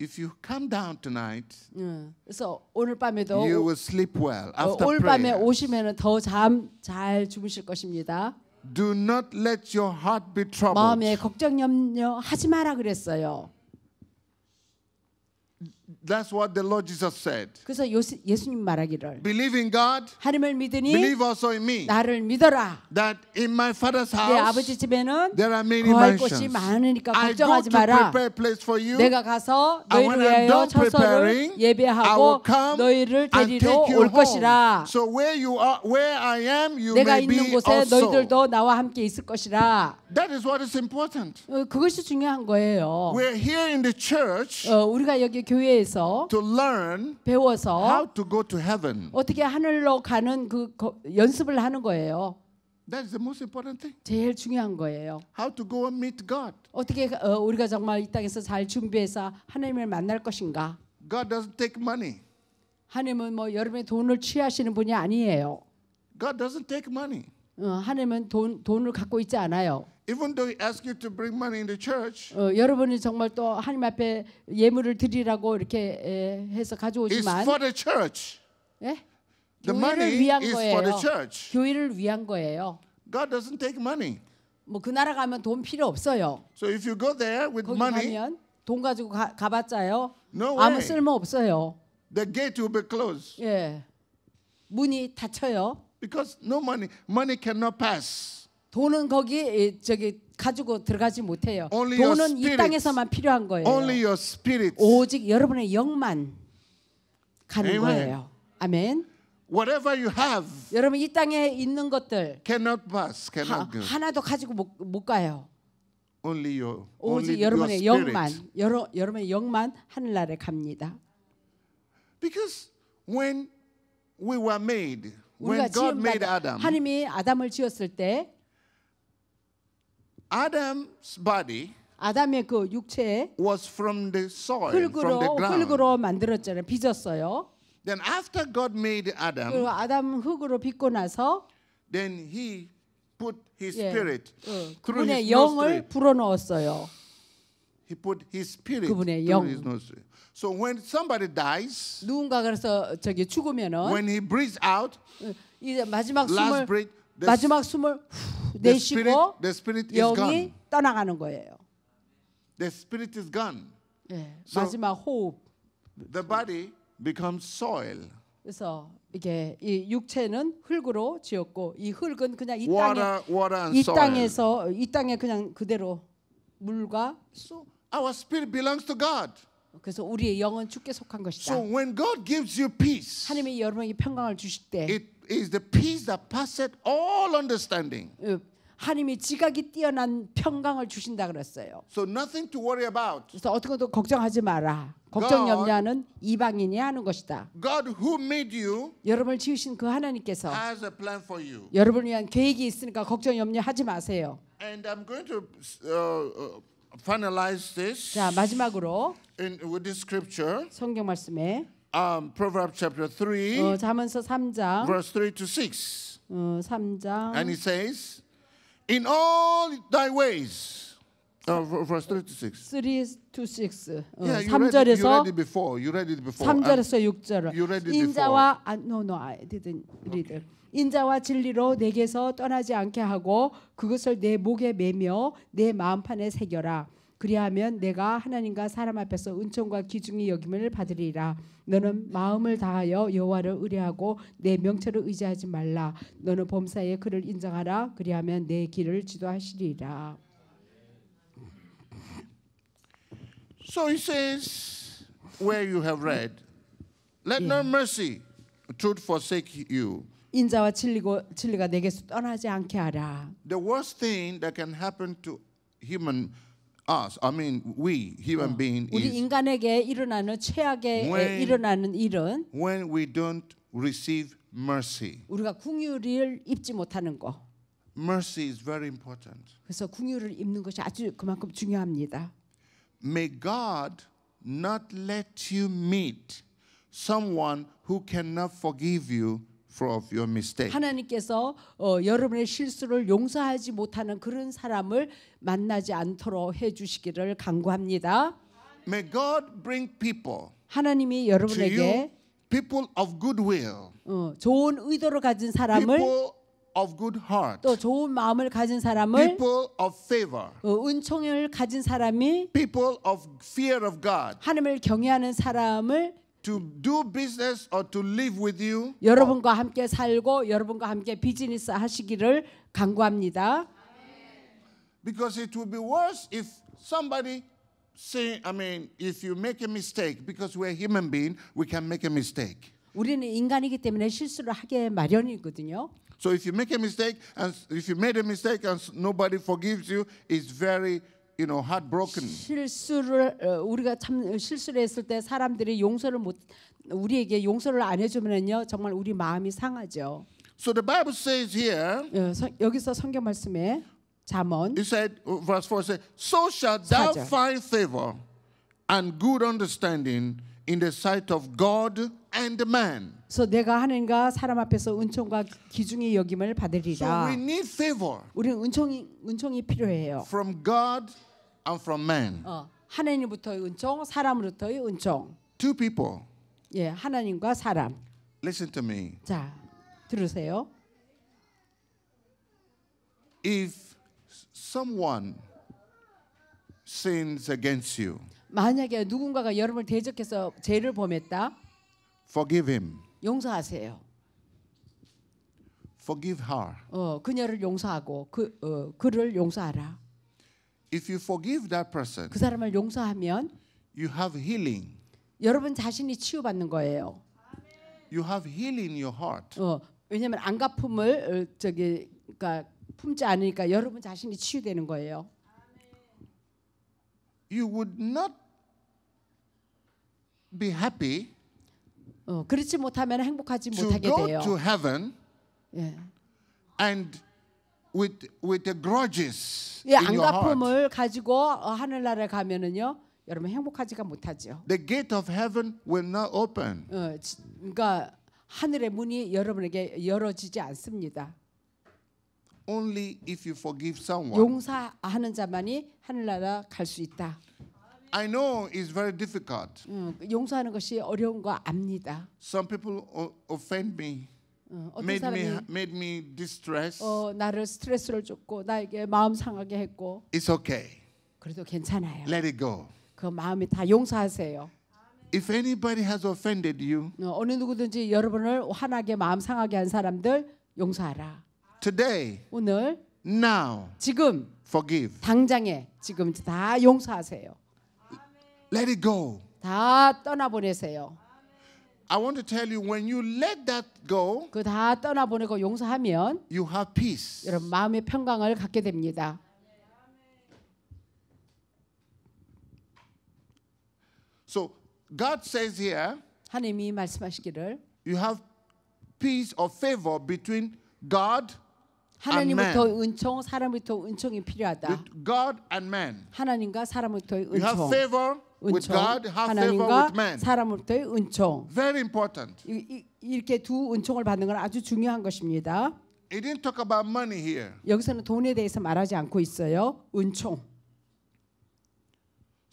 If you come down tonight, 음, 그래서 오늘 밤에도 you will sleep well after 어, 오늘 밤에 prayer. 오시면은 더잠잘 주무실 것입니다. Do not let your heart be troubled. 마음에 걱정 염려 하지 마라 그랬어요. That's what the Lord Jesus said. 그래서 요스, 예수님 말하기를 Believe in God. 하나님을 믿으니 Believe also in me. 나를 믿어라. That in my father's house. 내 아버지 집에는 there are many 거할 곳이 많으니까 걱정하지 마라. I go to prepare a place for you. 내가 가서 너희를 위하여 처소를 예배하고 너희를 데리러 올 것이라. So where you are, where I am, you 내가 may 있는 곳에 be 너희들도 나와 함께 있을 것이라. That is what is important. 그것이 중요한 거예요. We're here in the church. 어, 우리가 여기 교회에서 통해서 to learn 배워서 how to go to heaven. 어떻게 하늘로 가는 그 거, 연습을 하는 거예요. That's the most important thing. 제일 중요한 거예요. How to go and meet God. 어떻게 어, 우리가 정말 이 땅에서 잘 준비해서 하나님을 만날 것인가? God doesn't take money. 하나님은 뭐 여러분의 돈을 취하시는 분이 아니에요. God doesn't take money. 어, 하나님은 돈 돈을 갖고 있지 않아요. Even though he asks you to bring money in the church, 어, 여러분이 정말 또 하나님 앞에 예물을 드리라고 이렇게 에, 해서 it's 가져오지만 for the church. 예? The 교회를 money 위한 is for the 거예요. church. 교회를 위한 거예요. God doesn't take money. 뭐그 나라 가면 돈 필요 없어요. So if you go there with 거기 money, 가면 돈 가지고 가, 가봤자요 No 아무 way. 쓸모 없어요. the gate will be closed 예, 문이 닫혀요. because no money, money cannot pass. 돈은 거기 저기 가지고 들어가지 못해요. 돈은 이 땅에서만 필요한 거예요. 오직 여러분의 영만 가는 Amen. 거예요. 아멘. Whatever you have, 여러분 이 땅에 있는 것들 cannot pass, cannot g 하, 나도 가지고 못, 못 가요. Only your, 오직 only 여러분의 your 영만, 여러, 여러분의 영만 하늘나라에 갑니다. Because when we were made, when God made Adam, 하나님이 아담을 지었을 때 Adam's body 아담의 그 육체 was from the soil, from the 흙으로 ground. 흙으로 만들었잖아요. 빚었어요. Then after God made 그리고 Adam, 아담 흙으로 빚고 나서 then he put his 예, spirit 어, through 그분의 his 영을 nostril. 불어 넣었어요. He put his spirit 그분의 through 영. his nostril. So when somebody dies, 누군가 그래서 저기 죽으면은 when he breathes out, 이제 마지막 last 숨을 breath, 마지막 숨을 후 내쉬고 영이 떠나가는 거예요. The spirit is gone. 예, so 마지막 호흡. The body becomes soil. 그래서 이게 이 육체는 흙으로 지었고 이 흙은 그냥 이 땅에 water, water 이 땅에서 이 땅에 그냥 그대로 물과 수. Our spirit belongs to God. 그래서 우리의 영은 주께 속한 것이다. So when God gives you peace, 하나님이 여러분에게 평강을 주실 때, it is the peace that passeth all understanding. 하나님이 지각이 뛰어난 평강을 주신다 그랬어요. So nothing to worry about. 그래서 어떤 것도 걱정하지 마라. 걱정 염려하는 이방인이 하는 것이다. God who made you 여러분을 지으신 그 하나님께서 has a plan for you. 여러분을 위한 계획이 있으니까 걱정 염려하지 마세요. And I'm going to uh, finalize this. 자 마지막으로 in, with this scripture. 성경 말씀에 um, Proverbs chapter 3 어, 잠언서 3장 verse 3 to 6. 어, 3장 And it says in all thy ways Uh, verse 3 to 6. 3 to 6. 어, yeah, 3절에서 you read it before. You read it before. 3절에서 6절을. You read it 인자와 before. 아, no no I didn't read it. 인자와 진리로 내게서 떠나지 않게 하고 그것을 내 목에 매며 내 마음판에 새겨라. 그리하면 내가 하나님과 사람 앞에서 은총과 기중이 여김을 받으리라. 너는 마음을 다하여 여호와를 의뢰하고 내 명철을 의지하지 말라. 너는 범사에 그를 인정하라. 그리하면 내 길을 지도하시리라. So he says, where you have read, let 예. n o mercy, truth forsake you. 인자와 진리고 진리가 내게서 떠나지 않게 하라. The worst thing that can happen to human us, I mean we human 어, being 우리 is 인간에게 일어나는 최악에 When- 일어나는 일은 when we don't receive mercy. 우리가 궁유를 입지 못하는 거. Mercy is very important. 그래서 궁유를 입는 것이 아주 그만큼 중요합니다. May God not let you meet someone who cannot forgive you of your mistake. 하나님께서 어, 여러분의 실수를 용서하지 못하는 그런 사람을 만나지 않도록 해 주시기를 간구합니다. May God bring people 하나님이 여러분에게 people of goodwill. 어, 좋은 의도를 가진 사람을 people of good heart. 또 좋은 마음을 가진 사람을 people of favor. 어, 은총을 가진 사람이 people of fear of God. 하나님을 경외하는 사람을 to do business or to live with you. 여러분과 함께 살고 여러분과 함께 비즈니스 하시기를 간구합니다. Because it would be worse if somebody say, I mean, if you make a mistake, because we're human being, we can make a mistake. 우리는 인간이기 때문에 실수를 하게 마련이거든요. So if you make a mistake and if you made a mistake and nobody forgives you, it's very you know, heartbroken. 실수를 우리가 참 실수를 했을 때 사람들이 용서를 못 우리에게 용서를 안 해주면은요 정말 우리 마음이 상하죠. So the Bible says here. 여기서 성경 말씀에 잠언. It said verse 4 said, "So shalt thou find favor and good understanding in the sight of God and man." 그래서 내가 하나님과 사람 앞에서 은총과 기중의 여김을 받으리라. So we need favor. 우리는 은총이 은총이 필요해요. From God and from men. 어, 하나님부터의 은총, 사람으로부터의 은총. Two people. 예, 하나님과 사람. Listen to me. 자, 들으세요. If someone sins against you. 만약에 누군가가 여러분을 대적해서 죄를 범했다. Forgive him. 용서하세요. Forgive her. 어, 그녀를 용서하고 그 어, 그를 용서하라. If you forgive that person, 그 사람을 용서하면 you have healing. 여러분 자신이 치유받는 거예요. You have healing in your heart. 어, 왜냐하면 안 갚음을 어, 저기 그러니까 품지 않으니까 여러분 자신이 치유되는 거예요. You would not be happy. 어, 그렇지 못하면 행복하지 못하게 돼요. To go to heaven. 예. And with with the grudges. 예, in 안갚음을 your heart. 가지고 하늘나라에 가면은요. 여러분 행복하지가 못하죠. The gate of heaven will not open. 어, 그러니까 하늘의 문이 여러분에게 열어지지 않습니다. Only if you forgive someone. 용서하는 자만이 하늘나라 갈수 있다. I know it's very difficult. 음, 용서하는 것이 어려운 거 압니다. Some people offend me. 어, made me made me d i s t r e s s 어, 나를 스트레스를 줬고 나에게 마음 상하게 했고 It's okay. 그래도 괜찮아요. Let it go. 그 마음이 다 용서하세요. If anybody has offended you, 어, 어느 누구든지 여러분을 화나게 마음 상하게 한 사람들 용서하라. today, 오늘 now, 지금 forgive. 당장에 지금 다 용서하세요. Let it go. 다 떠나보내세요. I want to tell you when you let that go 그다 보내고 용서하면 you have peace. 여러분 마음의 평강을 갖게 됩니다. So God says here 하나님이 말씀하시기를 you have peace or favor between God 하나님부터 은총, 사람부터 은총이 필요하다. God and man. 하나님과 사람부터의 은총. You have favor 은총, 하나님과 사람으로부터의 은총. Very important. 이, 이, 이렇게 두 은총을 받는 건 아주 중요한 것입니다. It didn't talk about money here. 여기서는 돈에 대해서 말하지 않고 있어요. 은총.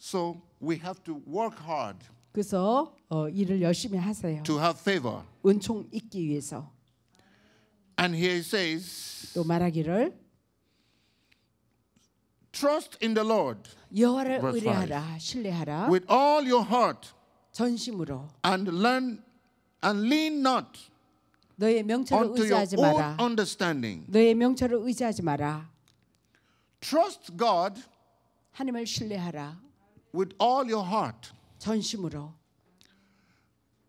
So we have to work hard. 그래서 어, 일을 열심히 하세요. To have favor. 은총 있기 위해서. And here he says. 또 말하기를 Trust in the Lord. 여호와를 의뢰하라, 신뢰하라. With all your heart. 전심으로. And learn and lean not. 너의 명철을 의지하지 마라. Understanding. 너의 명철을 의지하지 마라. Trust God. 하나님을 신뢰하라. With all your heart. 전심으로.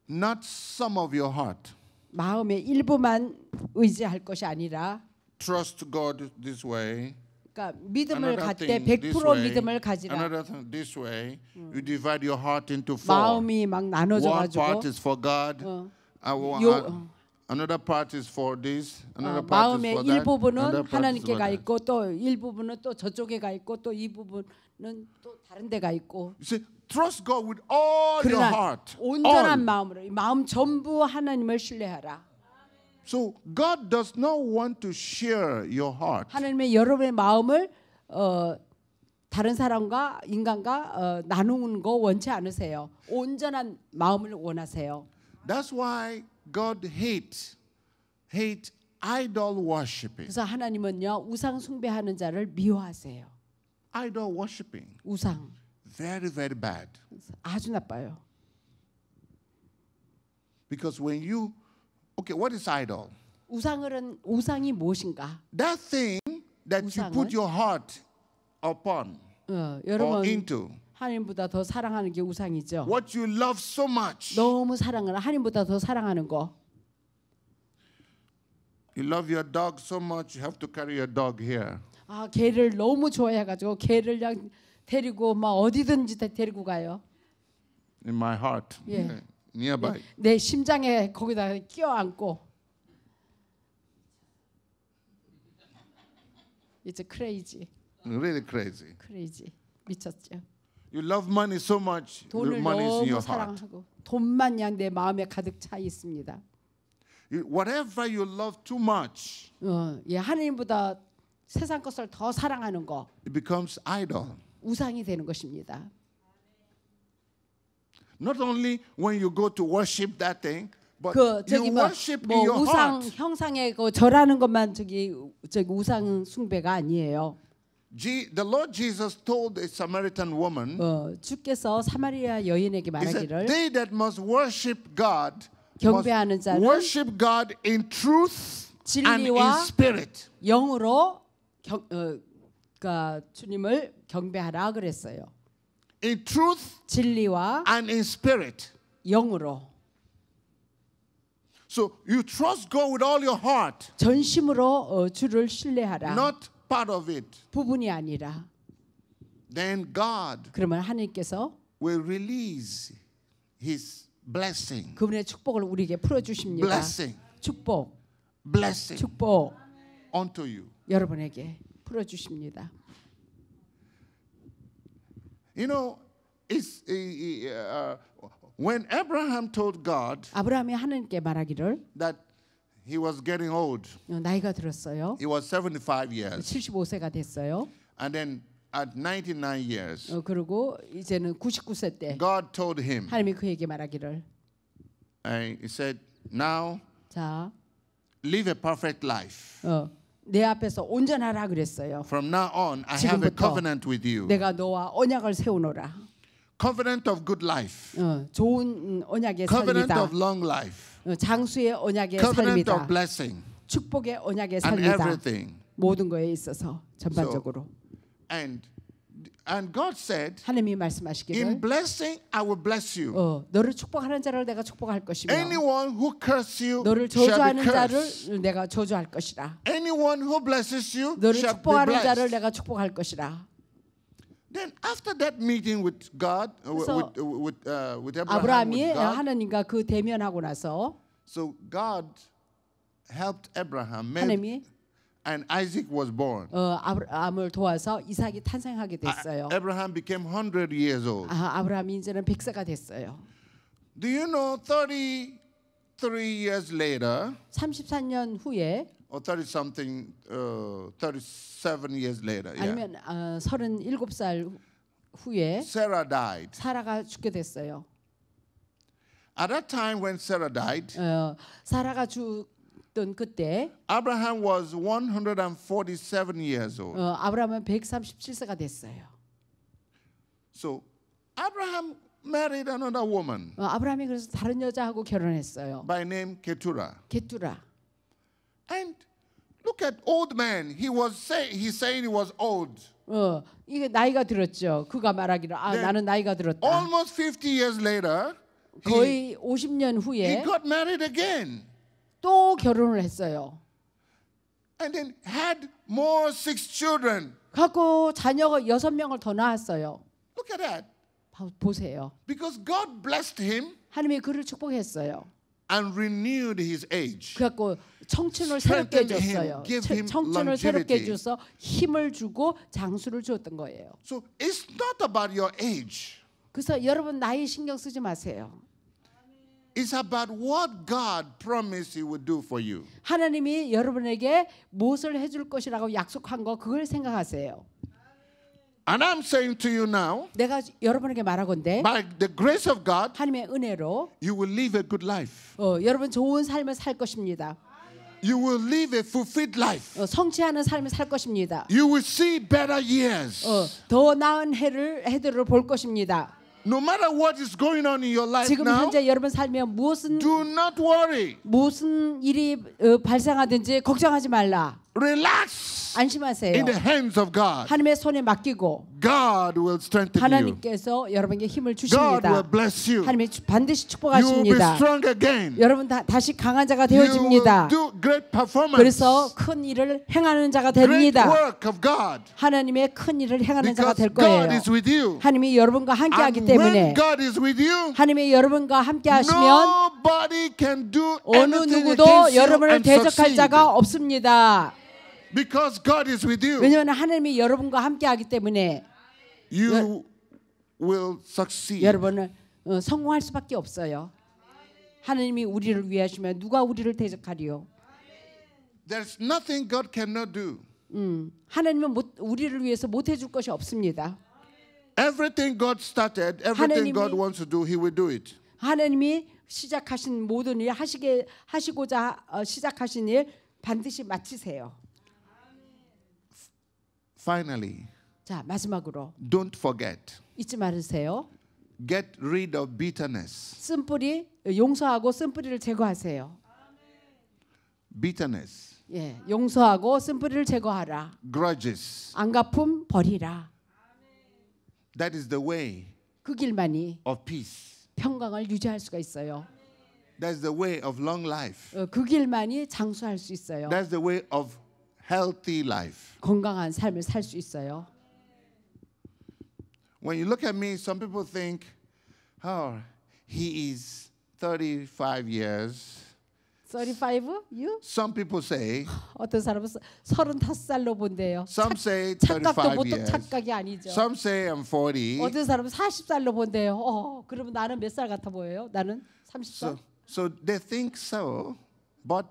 Not some of your heart. 마음의 일부만 의지할 것이 아니라. Trust God this way. 그러니까 믿음을 갖되 100% 믿음을 가지라. Another thing, this way, you divide your heart into four. 마음이 막 나눠져 가지고. One part is for God. 어. Uh, 요, Another part is for this. Another 어, part 마음의 is for 일부분은 하나님께 가 있고 또 일부분은 또 저쪽에 가 있고 또 이 부분은 또 다른 데가 있고. See, trust God with all your heart. 온전한 all. 마음으로 마음 전부 하나님을 신뢰하라. So God does not want to share your heart. 하나님의 여러분의 마음을 어, 다른 사람과 인간과 어, 나누는 거 원치 않으세요. 온전한 마음을 원하세요. That's why God hates hate idol worshiping. 그래서 하나님은요 우상 숭배하는 자를 미워하세요. Idol worshiping. 우상. Very very bad. 아주 나빠요. Because when you Okay, what is idol? 우상은 우상이 무엇인가? That thing that you put your heart upon 어, or into. 하나님보다 더 사랑하는 게 우상이죠. What you love so much. 너무 사랑을 하나님보다 더 사랑하는 거. You love your dog so much you have to carry your dog here. 아, 개를 너무 좋아해 가지고 개를 그냥 데리고 막 어디든지 데리고 가요. In my heart. 예. nearby. 내 심장에 거기다 끼어안고 It's crazy. Really crazy. Crazy. 미쳤죠. You love money so much. 돈을 money is in your heart. 사랑하고 돈만 그냥 내 마음에 가득 차 있습니다. Whatever you love too much. 어, 예, 하나님보다 세상 것을 더 사랑하는 거. It becomes idol. 우상이 되는 것입니다. Not only when you go to worship that thing, but 그 저기 you 뭐, worship in 뭐 your 우상 heart. 형상에 그 절하는 것만 저기 저기 우상 숭배가 아니에요. Je- The Lord Jesus told a Samaritan woman, 어, 주께서 사마리아 여인에게 He said, 말하기를 they that must worship God must 경배하는 자는 worship God in truth and in 진리와 spirit. 영으로 경, 어, 그러니까 주님을 경배하라 그랬어요. in truth 진리와 and in spirit. 영으로. So you trust God with all your heart. 전심으로 어, 주를 신뢰하라. Not part of it. 부분이 아니라. Then God 그러면 하나님께서 will release his blessing. 그분의 축복을 우리에게 풀어 주십니다. Blessing. 축복. Blessing. 축복. Unto you. 여러분에게 풀어 주십니다. You know, it's, eh, eh, eh, uh, when Abraham told God 아브라함이 하나님께 말하기를 that he was getting old. 나이가 들었어요. He was 75 years. 75세가 됐어요. And then at 99 years. 그리고 이제는 99세 때 God told him. 하나님이 그에게 말하기를 and he said now 자 live a perfect life. 어. 내 앞에서 온전하라 그랬어요. From now on, I have a covenant with you. 내가 너와 언약을 세우노라. Covenant of good life. 어, 좋은 언약의 covenant 삶이다. Covenant of long life. 어, 장수의 언약의 covenant 삶이다. Covenant of blessing. 축복의 언약의 삶이다. And everything. 모든 거에 있어서 전반적으로. So, and And God said, 하나님이 말씀하시기를 In blessing I will bless you. 어, 너를 축복하는 자를 내가 축복할 것이며 Anyone who curse you 너를 저주하는 자를 내가 저주할 것이라. Anyone who blesses you 너를 shall 축복하는 be blessed. 자를 내가 축복할 것이라. Then after that meeting with God with with uh, with Abraham 아브라함이 with God, 하나님과 그 대면하고 나서 so God helped Abraham made 하나님이 and Isaac was born. 어, 아브라함을 도와서 이삭이 탄생하게 됐어요. 아, Abraham became 100 years old. 아, 아브라함이 이제는 100세가 됐어요. Do you know 33 years later? 33년 후에 or 30 something uh, 37 years later. Yeah. 아니면 어, 37살 후에 Sarah died. 사라가 죽게 됐어요. At that time when Sarah died, 어, 사라가 죽 있던 그때 Abraham was 147 years old. 어, 아브라함은 137세가 됐어요. So Abraham married another woman. 어, 아브라함이 그래서 다른 여자하고 결혼했어요. By name Ketura. 게투라. And look at old man. He was say he's saying he was old. 어, 이게 나이가 들었죠. 그가 말하기를 아 Then 나는 나이가 들었다. Almost 50 years later. 거의 he, 50년 후에 He got married again. 또 결혼을 했어요. And then had more six children. 갖고 자녀가 여섯 명을 더 낳았어요. Look at that. 보세요. Because God blessed him. 하나님이 그를 축복했어요. And renewed his age. 그래갖고 청춘을 새롭게 줬어요. 청춘을 새롭게 줘서 힘을 주고 장수를 줬던 거예요. So it's not about your age. 그래서 여러분 나이 신경 쓰지 마세요. It's about what God promised He would do for you. 하나님이 여러분에게 무엇을 해줄 것이라고 약속한 거 그걸 생각하세요. And I'm saying to you now. 내가 여러분에게 말하건대. By the grace of God. 하나님의 은혜로. You will live a good life. 어, 여러분 좋은 삶을 살 것입니다. You will live a fulfilled life. 어, 성취하는 삶을 살 것입니다. You will see better years. 어, 더 나은 해를 해들을 볼 것입니다. No matter what is going on in your life 지금 now, 현재 여러분 삶에 무엇은 do not worry. 무슨 일이 어, 발생하든지 걱정하지 말라. Relax. 안심하세요. In the hands of God. 하나님의 손에 맡기고 God will strengthen 하나님께서 여러분에게 힘을 주십니다. God will bless you. 하나님이 반드시 축복하십니다. You will be strong again. 여러분 다, 다시 강한 자가 되어집니다. You will do great performance. 그래서 큰 일을 행하는 자가 됩니다. Great work of God. 하나님의 큰 일을 행하는 Because 자가 될 거예요. God is with you. 하나님이 여러분과 함께하기 때문에 God is with you, 하나님이 여러분과 함께하시면 Nobody can do 어느 누구도 여러분을 대적할 자가 없습니다. Because God is with you. 왜냐하면 하나님이 여러분과 함께하기 때문에 you will succeed. 여러분은 어, 성공할 수밖에 없어요. 하나님이 우리를 위하시면 누가 우리를 대적하리요? There's nothing God cannot do. 음, 하나님은 못, 우리를 위해서 못 해줄 것이 없습니다. Everything God started, everything 하나님이, God wants to do, He will do it. 하나님이 시작하신 모든 일 하시게 하시고자 어, 시작하신 일 반드시 마치세요. Finally. 자, 마지막으로. Don't forget. 잊지 말으세요. Get rid of bitterness. 쓴뿌리 용서하고 쓴뿌리를 제거하세요. Bitterness. 예, 용서하고 쓴뿌리를 제거하라. Grudges. 안갚음 버리라. That is the way. 그 길만이 of peace. 평강을 유지할 수가 있어요. That's the way of long life. 그 길만이 장수할 수 있어요. That's the way of healthy life. 건강한 삶을 살 있어요. When you look at me, some people think, "Oh, he is 35 years." 35? You? Some people say. 어떤 사람은 35살로 본대요. Some say 35 years. 착각이 아니죠. Some say I'm 40. 어떤 사람은 40살로 본대요. 어, 그러면 나는 몇살 같아 보여요? 나는 30살. So, so they think so, but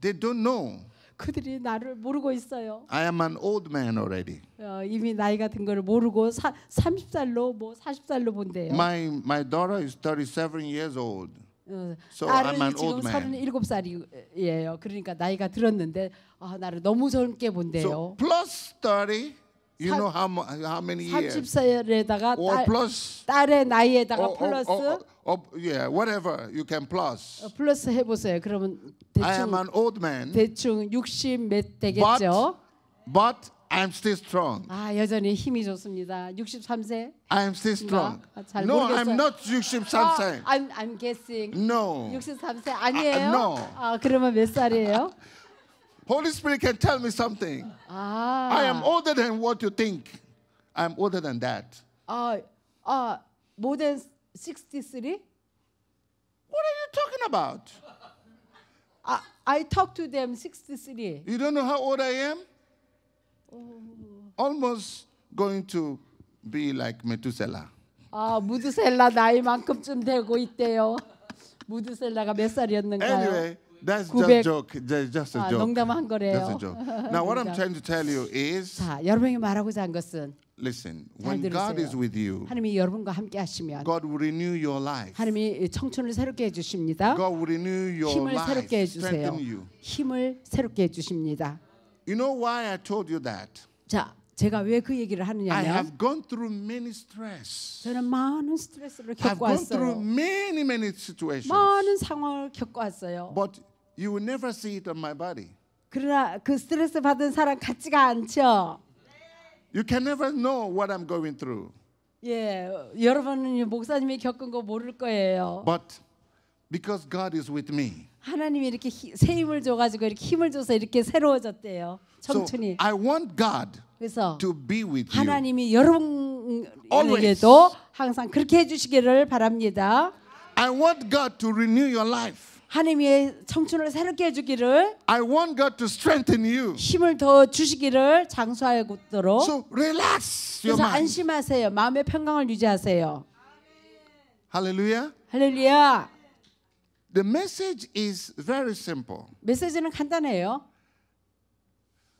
they don't know. 그들이 나를 모르고 있어요. I am an old man already. 어, 이미 나이가 든거 모르고 사, 30살로 뭐 40살로 본대요. My my daughter is 37 years old. 어, so I'm an old man. 37살이에요. 그러니까 나이가 들었는데 아, 나를 너무 젊게 본대요. So plus 30 You know how, how many years? 30살에다가 Or 딸, plus? 딸의 나이에다가 Or, 플러스 or, or, or, yeah, whatever you can plus. 어, 플러스 해보세요. 그러면 I am 대충 an old man, 대충 60몇 되겠죠. but I'm still strong. 아 여전히 힘이 좋습니다. 63세. I am still strong. 잘 No, 모르겠어요. I'm not 63살. I'm, I'm guessing. No. 63세 아니에요? 아, no. 아, 그러면 몇 살이에요? Holy Spirit can tell me something. Ah. I am older than what you think. I'm older than that. I, ah, 아, ah, more than 63? What are you talking about? I, I talked to them 63. You don't know how old I am? Oh. Almost going to be like Methuselah. 아, 무드셀라 나이만큼쯤 되고 있대요. 무드셀라가 몇 살이었는가요? Anyway, That's 900. just joke. That's just a 아, joke. 농담한 That's a 거래요. joke. Now what I'm 농담. trying to tell you is 자, 여러분에게 말하고자 한 것은 listen, when God 들으세요. is with you, 하나님이 여러분과 함께 하시면 God will renew your life. 하나님이 청춘을 새롭게 해 주십니다. God will renew your 힘을 life. 새롭게 해 주세요. Strengthen you. 힘을 새롭게 해 주십니다. You know why I told you that? 자, 제가 왜그 얘기를 I 하느냐면 have gone through many stress. 저는 많은 스트레스를 I've gone through 겪어왔어요. many, many situations. 많은 상황을 겪어왔어요. But You will never see it on my body. 그러나 그 스트레스 받은 사람 같지가 않죠. You can never know what I'm going through. 예, 여러분은 목사님이 겪은 거 모를 거예요. But because God is with me. 하나님이 이렇게 새 힘을 줘가지고 이렇게 힘을 줘서 이렇게 새로워졌대요. 청춘이. So I want God 그래서 to be with you. 하나님이 여러분에게도 항상 그렇게 해주시기를 바랍니다. I want God to renew your life. 하나님의 청춘을 새롭게 해주기를 I want God to strengthen you. 힘을 더 주시기를 장수하도록 So relax your 그래서 mind. 안심하세요. 마음의 평강을 유지하세요. Hallelujah. 할렐루야. The message is very simple. 메시지는 간단해요.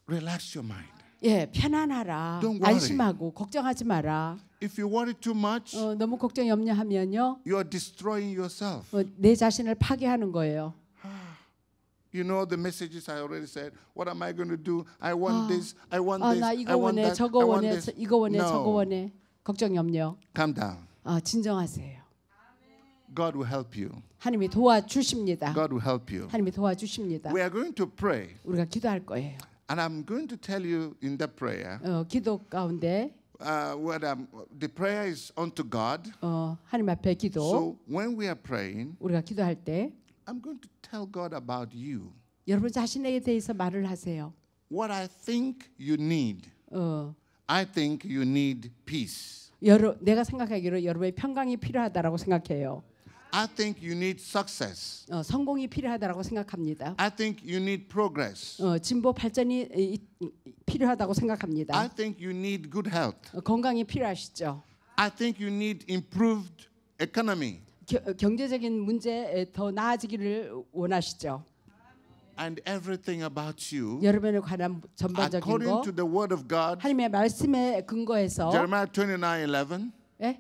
Relax your mind. 예, 편안하라. 안심하고 걱정하지 마라. If you worry too much, 어, 너무 걱정 염려하면요. You are destroying yourself. 어, 내 자신을 파괴하는 거예요. You know the messages I already said. What am I going to do? I want 아, this. I want 아, this. 나 이거 I want 원해, that. 저거 I want 원해, this. 저, 이거 원해, no. 저거 원해. 걱정 염려. Calm down. 아, 진정하세요. God will help you. 하나님이 도와주십니다. God will help you. 하나님이 도와주십니다. We are going to pray. 우리가 기도할 거예요. And I'm going to tell you in the prayer. 어, 기도 가운데 uh, what um, the prayer is unto God. 어, 하나님 앞에 기도. So when we are praying, 우리가 기도할 때, I'm going to tell God about you. 여러분 자신에게 대해서 말을 하세요. What I think you need. 어. I think you need peace. 여러, 내가 생각하기로 여러분의 평강이 필요하다라고 생각해요. I think you need success. 어, 성공이 필요하다라고 생각합니다. I think you need progress. 어, 진보 발전이 이, 이, 필요하다고 생각합니다. I think you need good health. 어, 건강이 필요하시죠. I think you need improved economy. 겨, 경제적인 문제에 더 나아지기를 원하시죠. And everything about you. 여러분에 관한 전반적인 거. According to the word of God. 하나님의 말씀에 근거해서. Jeremiah 29:11. 예?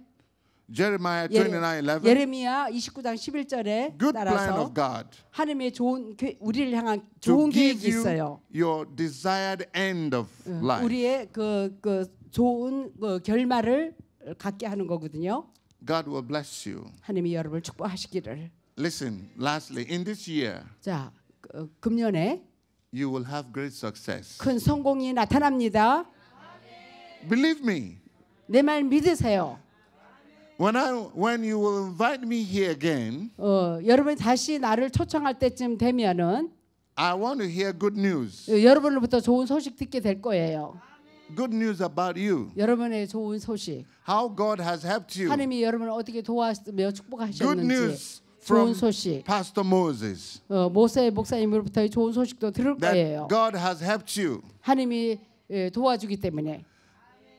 Jeremiah 29:11 예레미야 29장 11절에 good plan of God 하나님의 좋은 우리를 향한 좋은 계획이 있어요. Your desired end of life. 우리의 그, 그 좋은 그 결말을 갖게 하는 거거든요. God will bless you. 하나님이 여러분을 축복하시기를. Listen, lastly, in this year. 자, 그, 금년에 you will have great success. 큰 성공이 나타납니다. Believe me. 내말 믿으세요. When I when you will invite me here again, 어, 여러분이 다시 나를 초청할 때쯤 되면은 I want to hear good news. 여러분으로부터 좋은 소식 듣게 될 거예요. Good news about you. 여러분의 좋은 소식. How God has helped you. 하나님이 여러분을 어떻게 도와주며 축복하셨는지. Good news. 좋은 소식. Pastor Moses. 어, 모세 목사님으로부터의 좋은 소식도 들을 that 거예요. God has helped you. 하나님이 예, 도와주기 때문에.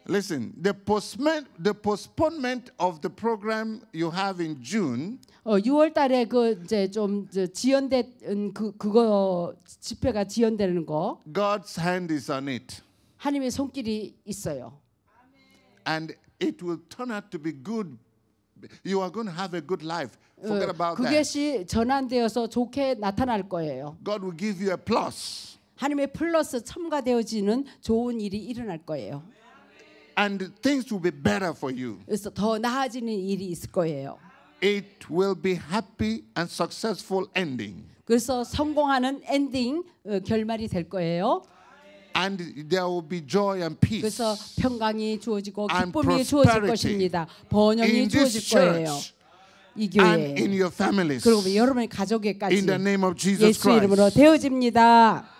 Listen, the postponement, the postponement of the program you have in June. 어 6월 달에 그 이제 좀 지연된 그 그거 집회가 지연되는 거. God's hand is on it. 하나님의 손길이 있어요. And it will turn out to be good. You are going to have a good life. Forget about that. 그것이 전환되어서 좋게 나타날 거예요. God will give you a plus. 하나님의 플러스 첨가되어지는 좋은 일이 일어날 거예요. 아멘. and things will be better for you. 그래서 더 나아지는 일이 있을 거예요. It will be happy and successful ending. 그래서 성공하는 엔딩 어, 결말이 될 거예요. And there will be joy and peace. 그래서 평강이 주어지고 기쁨이 주어질 것입니다. 번영이 주어질 거예요. 이 교회에 그리고 여러분의 가족에까지 예수 이름으로 되어집니다.